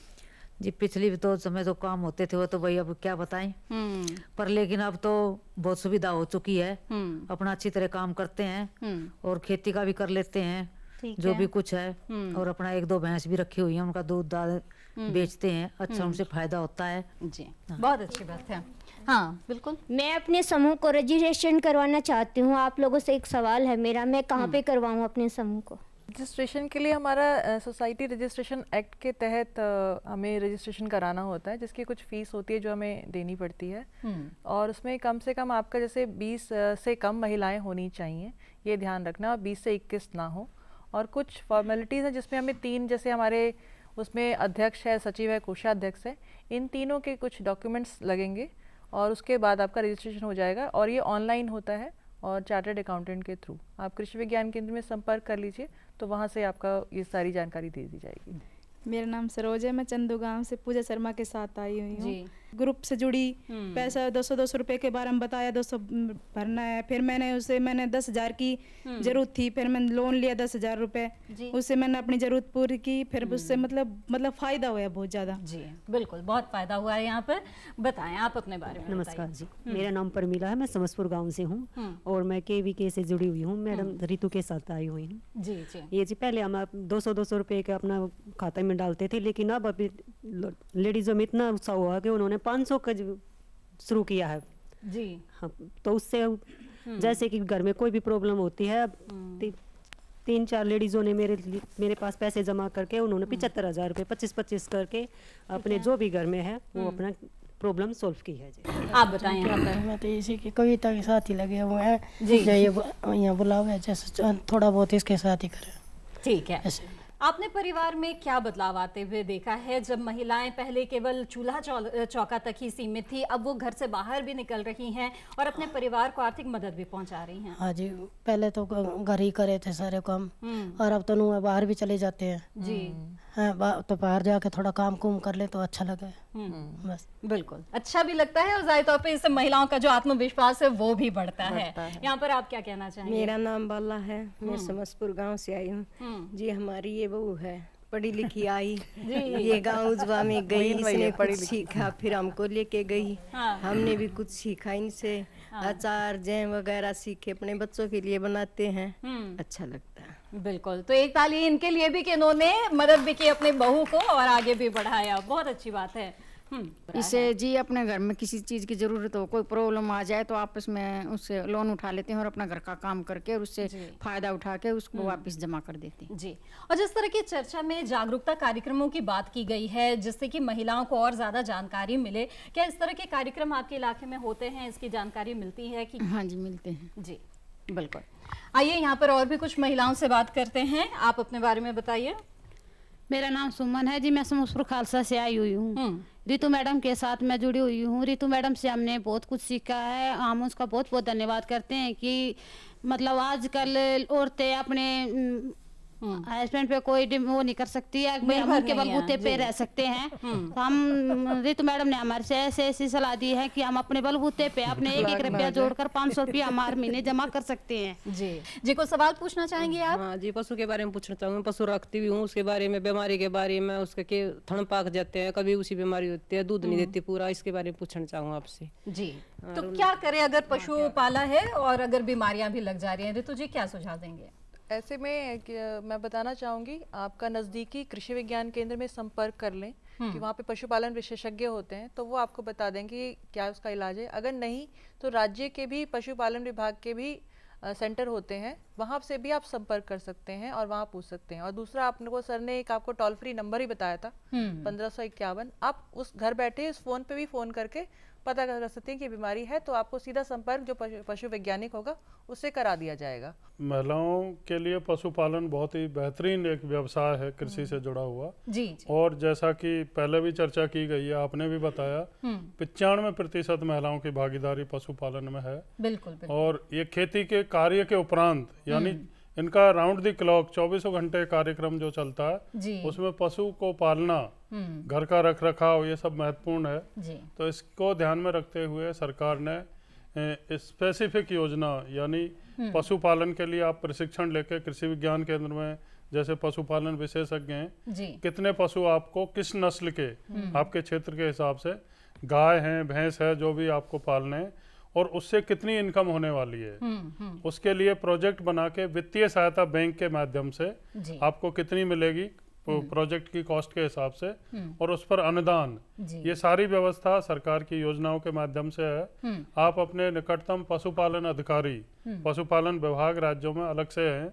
जी पिछली भी तो समय तो काम होते थे वो तो भाई अब क्या बताएं हम्म। पर लेकिन अब तो बहुत सुविधा हो चुकी है हम्म। अपना अच्छी तरह काम करते हैं और खेती का भी कर लेते हैं जो है। भी कुछ है और अपना एक दो भैंस भी रखी हुई है उनका दूध दाल बेचते हैं अच्छा उनसे फायदा होता है जी हाँ। बहुत अच्छी बात है हाँ बिल्कुल मैं अपने समूह को रजिस्ट्रेशन करवाना चाहती हूँ आप लोगों से एक सवाल है मेरा मैं कहाँ पे हम्म। करवाऊँ अपने समूह को रजिस्ट्रेशन के लिए हमारा सोसाइटी रजिस्ट्रेशन एक्ट के तहत हमें रजिस्ट्रेशन कराना होता है जिसकी कुछ फीस होती है जो हमें देनी पड़ती है हम्म। और उसमें कम से कम आपका जैसे 20 से कम महिलाएं होनी चाहिए ये ध्यान रखना और 20 से 21 ना हो और कुछ फॉर्मेलिटीज़ हैं जिसमें हमें तीन जैसे हमारे उसमें अध्यक्ष है सचिव है कोषाध्यक्ष है इन तीनों के कुछ डॉक्यूमेंट्स लगेंगे और उसके बाद आपका रजिस्ट्रेशन हो जाएगा और ये ऑनलाइन होता है और चार्टर्ड अकाउंटेंट के थ्रू आप कृषि विज्ञान केंद्र में संपर्क कर लीजिए तो वहाँ से आपका ये सारी जानकारी दे दी जाएगी मेरा नाम सरोज है मैं चंदू गांव से पूजा शर्मा के साथ आई हुई हूँ ग्रुप से जुड़ी हम्म। पैसा दो सौ दो सौ रुपये के बारे में बताया दो सौ भरना है फिर मैंने उसे मैंने दस हजार की हम्म। जरूरत थी फिर मैंने लोन लिया दस हजार रुपये उससे मैंने अपनी जरूरत पूरी की फिर हम्म। उससे मतलब मतलब फायदा हुआ बहुत ज्यादा जी बिल्कुल बहुत फायदा हुआ है यहाँ पर बताए आप अपने बारे में नमस्कार जी मेरा नाम परमिला है मैं समसपुर गाँव से हूँ और मैं के वी के से जुड़ी हुई हूँ मैडम रितु के साथ आई हुई हूँ जी ये जी पहले हम दो सौ दो सौ रुपये के अपना खाते में डालते थे लेकिन अब अभी लेडीजों में इतना उत्साह हुआ कि उन्होंने सौ का शुरू किया है जी हाँ तो उससे हम्म। जैसे कि घर में कोई भी प्रॉब्लम होती है हम्म। ती, तीन चार लेडीजों ने मेरे मेरे पास पैसे जमा करके उन्होंने हम्म। पिचहत्तर हज़ार रुपये पच्चीस पच्चीस करके अपने जो भी घर में है वो अपना प्रॉब्लम सोल्व की है जी आप बताइए मैं तो इसी की कविता के साथ ही लगे हुए हैं जी ये यहाँ जैसे थोड़ा बहुत इसके साथ ही करें ठीक है आपने परिवार में क्या बदलाव आते हुए देखा है जब महिलाएं पहले केवल चूल्हा चौका तक ही सीमित थी अब वो घर से बाहर भी निकल रही हैं और अपने परिवार को आर्थिक मदद भी पहुंचा रही हैं हाँ जी पहले तो घर ही करे थे सारे काम हम्म। और अब तो बाहर भी चले जाते हैं जी हम्म। तो बाहर जाके थोड़ा काम कुम कर ले तो अच्छा लगे हम्म। बस बिल्कुल अच्छा भी लगता है और जाहिर तौर पर इससे महिलाओं का जो आत्मविश्वास है वो भी बढ़ता, बढ़ता है, है। यहाँ पर आप क्या कहना चाहेंगे मेरा नाम बाला है मैं हम्म। समस्तपुर गाँव से आई हूँ हम्म। जी हमारी ये बहू है पढ़ी लिखी आई ये गाँव उजवा में गई इसने पढ़ी सीखा फिर हमको लेके गई हाँ। हमने भी कुछ सीखा इनसे हाँ। अचार जैम वगैरह सीखे अपने बच्चों के लिए बनाते हैं अच्छा लगता है बिल्कुल तो एक ताली इनके लिए भी कि इन्होंने मदद भी की अपने बहू को और आगे भी बढ़ाया बहुत अच्छी बात है हम्म, इसे जी अपने घर में किसी चीज़ की ज़रूरत हो कोई प्रॉब्लम आ जाए तो आपस में उससे लोन उठा लेते हैं और अपना घर का काम करके और उससे फ़ायदा उठा के उसको हम्म। वापस जमा कर देते हैं जी और जिस तरह की चर्चा में जागरूकता कार्यक्रमों की बात की गई है जिससे कि महिलाओं को और ज़्यादा जानकारी मिले क्या इस तरह के कार्यक्रम आपके इलाके में होते हैं इसकी जानकारी मिलती है की हाँ जी मिलते हैं जी बिल्कुल आइए यहाँ पर और भी कुछ महिलाओं से बात करते हैं आप अपने बारे में बताइए मेरा नाम सुमन है जी मैं समूसपुर खालसा से आई हुई हूँ हम्म। रितु मैडम के साथ मैं जुड़ी हुई हूँ रितु मैडम से हमने बहुत कुछ सीखा है हम उसका बहुत बहुत धन्यवाद करते हैं कि मतलब आजकल औरतें अपने हस्बैंड हम्म। पे कोई वो नहीं कर सकती है हम उनके बलबूते पे रह सकते हैं हम्म। तो हम रितु मैडम ने हमारे से ऐसे ऐसी सलाह दी है कि हम अपने बलबूते पे अपने एक एक रुपया जोड़कर पाँच सौ रुपया हम हर महीने जमा कर सकते हैं जी जी को सवाल पूछना चाहेंगे आप हाँ जी पशु के बारे में पूछना चाहूँगा पशु रखती भी हूँ उसके बारे में बीमारी के बारे में उसके थन पाक जाते हैं कभी उसी बीमारी होती है दूध नहीं हम्म। देती पूरा इसके बारे में पूछना चाहूँ आपसे जी तो क्या करे अगर पशु पाला है और अगर बीमारियां भी लग जा रही है रितु जी क्या सुझाव देंगे ऐसे में मैं बताना चाहूंगी आपका नज़दीकी कृषि विज्ञान केंद्र में संपर्क कर लें हम्म। कि वहाँ पे पशुपालन विशेषज्ञ होते हैं तो वो आपको बता देंगे क्या उसका इलाज है अगर नहीं तो राज्य के भी पशुपालन विभाग के भी सेंटर होते हैं वहाँ से भी आप संपर्क कर सकते हैं और वहाँ पूछ सकते हैं और दूसरा को सर ने एक आपको टोल फ्री नंबर ही बताया था हम्म। पंद्रह सौ इक्यावन आप उस घर बैठे उस फोन पे भी फोन करके पता कर सकते हैं कि बीमारी है तो आपको सीधा संपर्क जो पशु, वैज्ञानिक होगा उससे करा दिया जाएगा महिलाओं के लिए पशुपालन बहुत ही बेहतरीन एक व्यवसाय है कृषि हम्म। से जुड़ा हुआ जी, जी और जैसा कि पहले भी चर्चा की गई है आपने भी बताया हम्म। पिचानवे प्रतिशत महिलाओं की भागीदारी पशुपालन में है बिल्कुल, बिल्कुल और ये खेती के कार्य के उपरांत यानी हम्म। इनका राउंड द क्लॉक चौबीसों घंटे कार्यक्रम जो चलता है उसमें पशु को पालना हम्म। घर का रख रखाव ये सब महत्वपूर्ण है तो इसको ध्यान में रखते हुए सरकार ने स्पेसिफिक योजना यानी हम्म। पशुपालन के लिए आप प्रशिक्षण लेके कृषि विज्ञान केंद्र में जैसे पशुपालन विशेषज्ञ हैं कितने पशु आपको किस नस्ल के हम्म। आपके क्षेत्र के हिसाब से गाय हैं भैंस है जो भी आपको पालने हैं और उससे कितनी इनकम होने वाली है हुँ, हम्म, हुँ. हम्म। उसके लिए प्रोजेक्ट बना के वित्तीय सहायता बैंक के माध्यम से आपको कितनी मिलेगी हम्म। प्रोजेक्ट की कॉस्ट के हिसाब से और उस पर अनुदान ये सारी व्यवस्था सरकार की योजनाओं के माध्यम से है आप अपने निकटतम पशुपालन अधिकारी पशुपालन विभाग राज्यों में अलग से हैं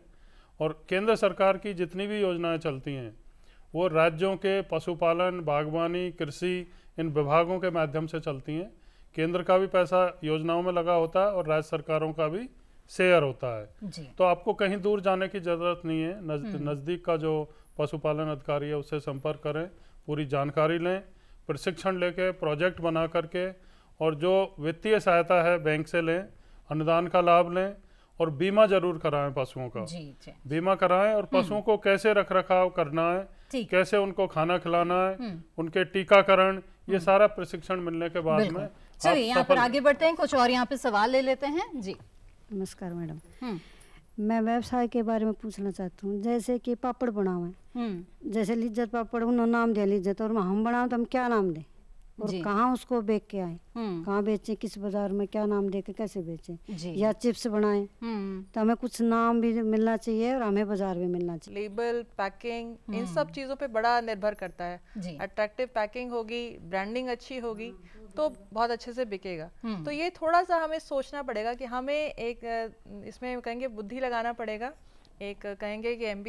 और केंद्र सरकार की जितनी भी योजनाएं चलती हैं वो राज्यों के पशुपालन बागवानी कृषि इन विभागों के माध्यम से चलती हैं केंद्र का भी पैसा योजनाओं में लगा होता है और राज्य सरकारों का भी शेयर होता है तो आपको कहीं दूर जाने की जरूरत नहीं है नज़दीक हम्म। का जो पशुपालन अधिकारी है उससे संपर्क करें पूरी जानकारी लें प्रशिक्षण लेके प्रोजेक्ट बना करके और जो वित्तीय सहायता है बैंक से लें अनुदान का लाभ लें और बीमा जरूर कराएं पशुओं का बीमा कराएं और हम्म। पशुओं को कैसे रख रखाव करना है कैसे उनको खाना खिलाना है हम्म। उनके टीकाकरण ये सारा प्रशिक्षण मिलने के बाद में चलिए यहाँ पर आगे बढ़ते हैं कुछ और यहाँ पे सवाल ले लेते हैं जी नमस्कार मैडम हम्म। मैं व्यवसाय के बारे में पूछना चाहती हूँ जैसे कि पापड़ बनावे हम्म। जैसे लिज्जत पापड़ उन्होंने नाम दिया लिज्जत और हम बनाओ तो हम क्या नाम दें और कहाँ उसको बेच के आए हम्म। कहाँ बेचे किस बाजार में क्या नाम दे के कैसे बेचे या चिप्स बनाए तो हमें कुछ नाम भी मिलना चाहिए और हमें बाजार में मिलना चाहिए लेबल पैकिंग इन सब चीजों पे बड़ा निर्भर करता है अट्रैक्टिव पैकिंग होगी ब्रांडिंग अच्छी होगी तो बहुत अच्छे से बिकेगा हम्म। तो ये थोड़ा सा हमें सोचना पड़ेगा कि हमें एक इसमें कहेंगे बुद्धि लगाना पड़ेगा एक कहेंगे कि एम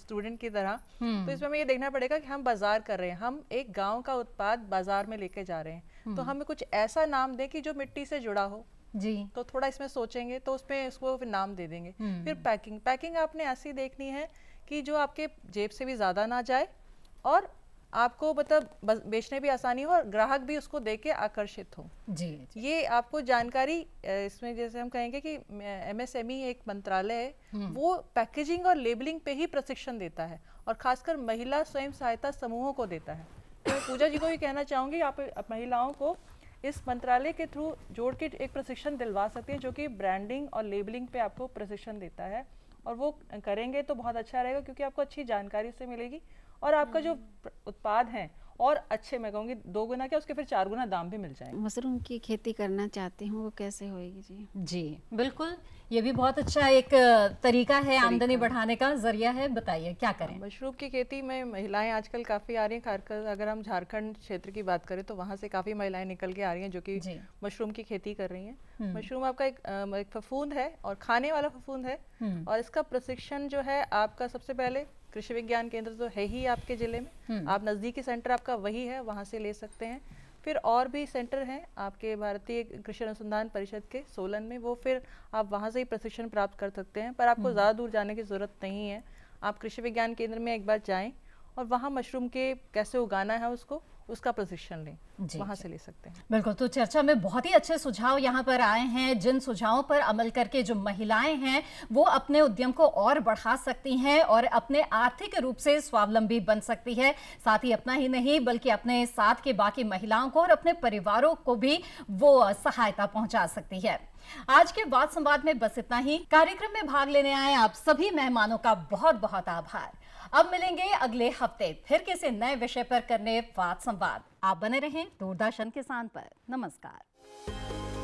स्टूडेंट की तरह हम्म। तो इसमें हमें ये देखना पड़ेगा कि हम बाजार कर रहे हैं हम एक गांव का उत्पाद बाजार में लेके जा रहे हैं तो हम्म। हमें कुछ ऐसा नाम दें कि जो मिट्टी से जुड़ा हो जी तो थोड़ा इसमें सोचेंगे तो उसमें उसको फिर नाम दे देंगे फिर पैकिंग पैकिंग आपने ऐसी देखनी है कि जो आपके जेब से भी ज़्यादा ना जाए और आपको मतलब बेचने भी आसानी हो और ग्राहक भी उसको देख के आकर्षित हो जी, जी ये आपको जानकारी इसमें जैसे हम कहेंगे कि एमएसएमई e एक मंत्रालय है वो पैकेजिंग और लेबलिंग पे ही प्रशिक्षण देता है और खासकर महिला स्वयं सहायता समूहों को देता है तो पूजा जी को भी कहना चाहूँगी आप महिलाओं को इस मंत्रालय के थ्रू जोड़ के एक प्रशिक्षण दिलवा सकते हैं जो कि ब्रांडिंग और लेबलिंग पे आपको प्रशिक्षण देता है और वो करेंगे तो बहुत अच्छा रहेगा क्योंकि आपको अच्छी जानकारी से मिलेगी और आपका जो उत्पाद है और अच्छे मैं कहूँगी दो गुना क्या उसके फिर चार गुना दाम भी मिल जाएंगे मशरूम की खेती करना चाहती हूँ वो कैसे होएगी जी जी बिल्कुल ये भी बहुत अच्छा एक तरीका है आमदनी बढ़ाने का जरिया है बताइए क्या करें मशरूम की खेती में महिलाएं आजकल काफ़ी आ रही हैं खासकर अगर हम झारखंड क्षेत्र की बात करें तो वहाँ से काफ़ी महिलाएं निकल के आ रही हैं जो कि मशरूम की खेती कर रही हैं हम्म। मशरूम आपका एक, एक फफूंद है और खाने वाला फफूंद है हम्म। और इसका प्रशिक्षण जो है आपका सबसे पहले कृषि विज्ञान केंद्र तो है ही आपके ज़िले में हम्म। आप नज़दीकी सेंटर आपका वही है वहाँ से ले सकते हैं फिर और भी सेंटर हैं आपके भारतीय कृषि अनुसंधान परिषद के सोलन में वो फिर आप वहाँ से ही प्रशिक्षण प्राप्त कर सकते हैं पर आपको हम्म। ज़्यादा दूर जाने की ज़रूरत नहीं है आप कृषि विज्ञान केंद्र में एक बार जाए और वहाँ मशरूम के कैसे उगाना है उसको उसका पोजिशन लें वहाँ से ले सकते हैं बिल्कुल तो चर्चा में बहुत ही अच्छे सुझाव यहाँ पर आए हैं जिन सुझावों पर अमल करके जो महिलाएं हैं वो अपने उद्यम को और बढ़ा सकती हैं और अपने आर्थिक रूप से स्वावलंबी बन सकती है साथ ही अपना ही नहीं बल्कि अपने साथ के बाकी महिलाओं को और अपने परिवारों को भी वो सहायता पहुँचा सकती है आज के बाद संवाद में बस इतना ही कार्यक्रम में भाग लेने आए आप सभी मेहमानों का बहुत बहुत आभार अब मिलेंगे अगले हफ्ते फिर किसी नए विषय पर करने वाद संवाद आप बने रहें दूरदर्शन किसान पर नमस्कार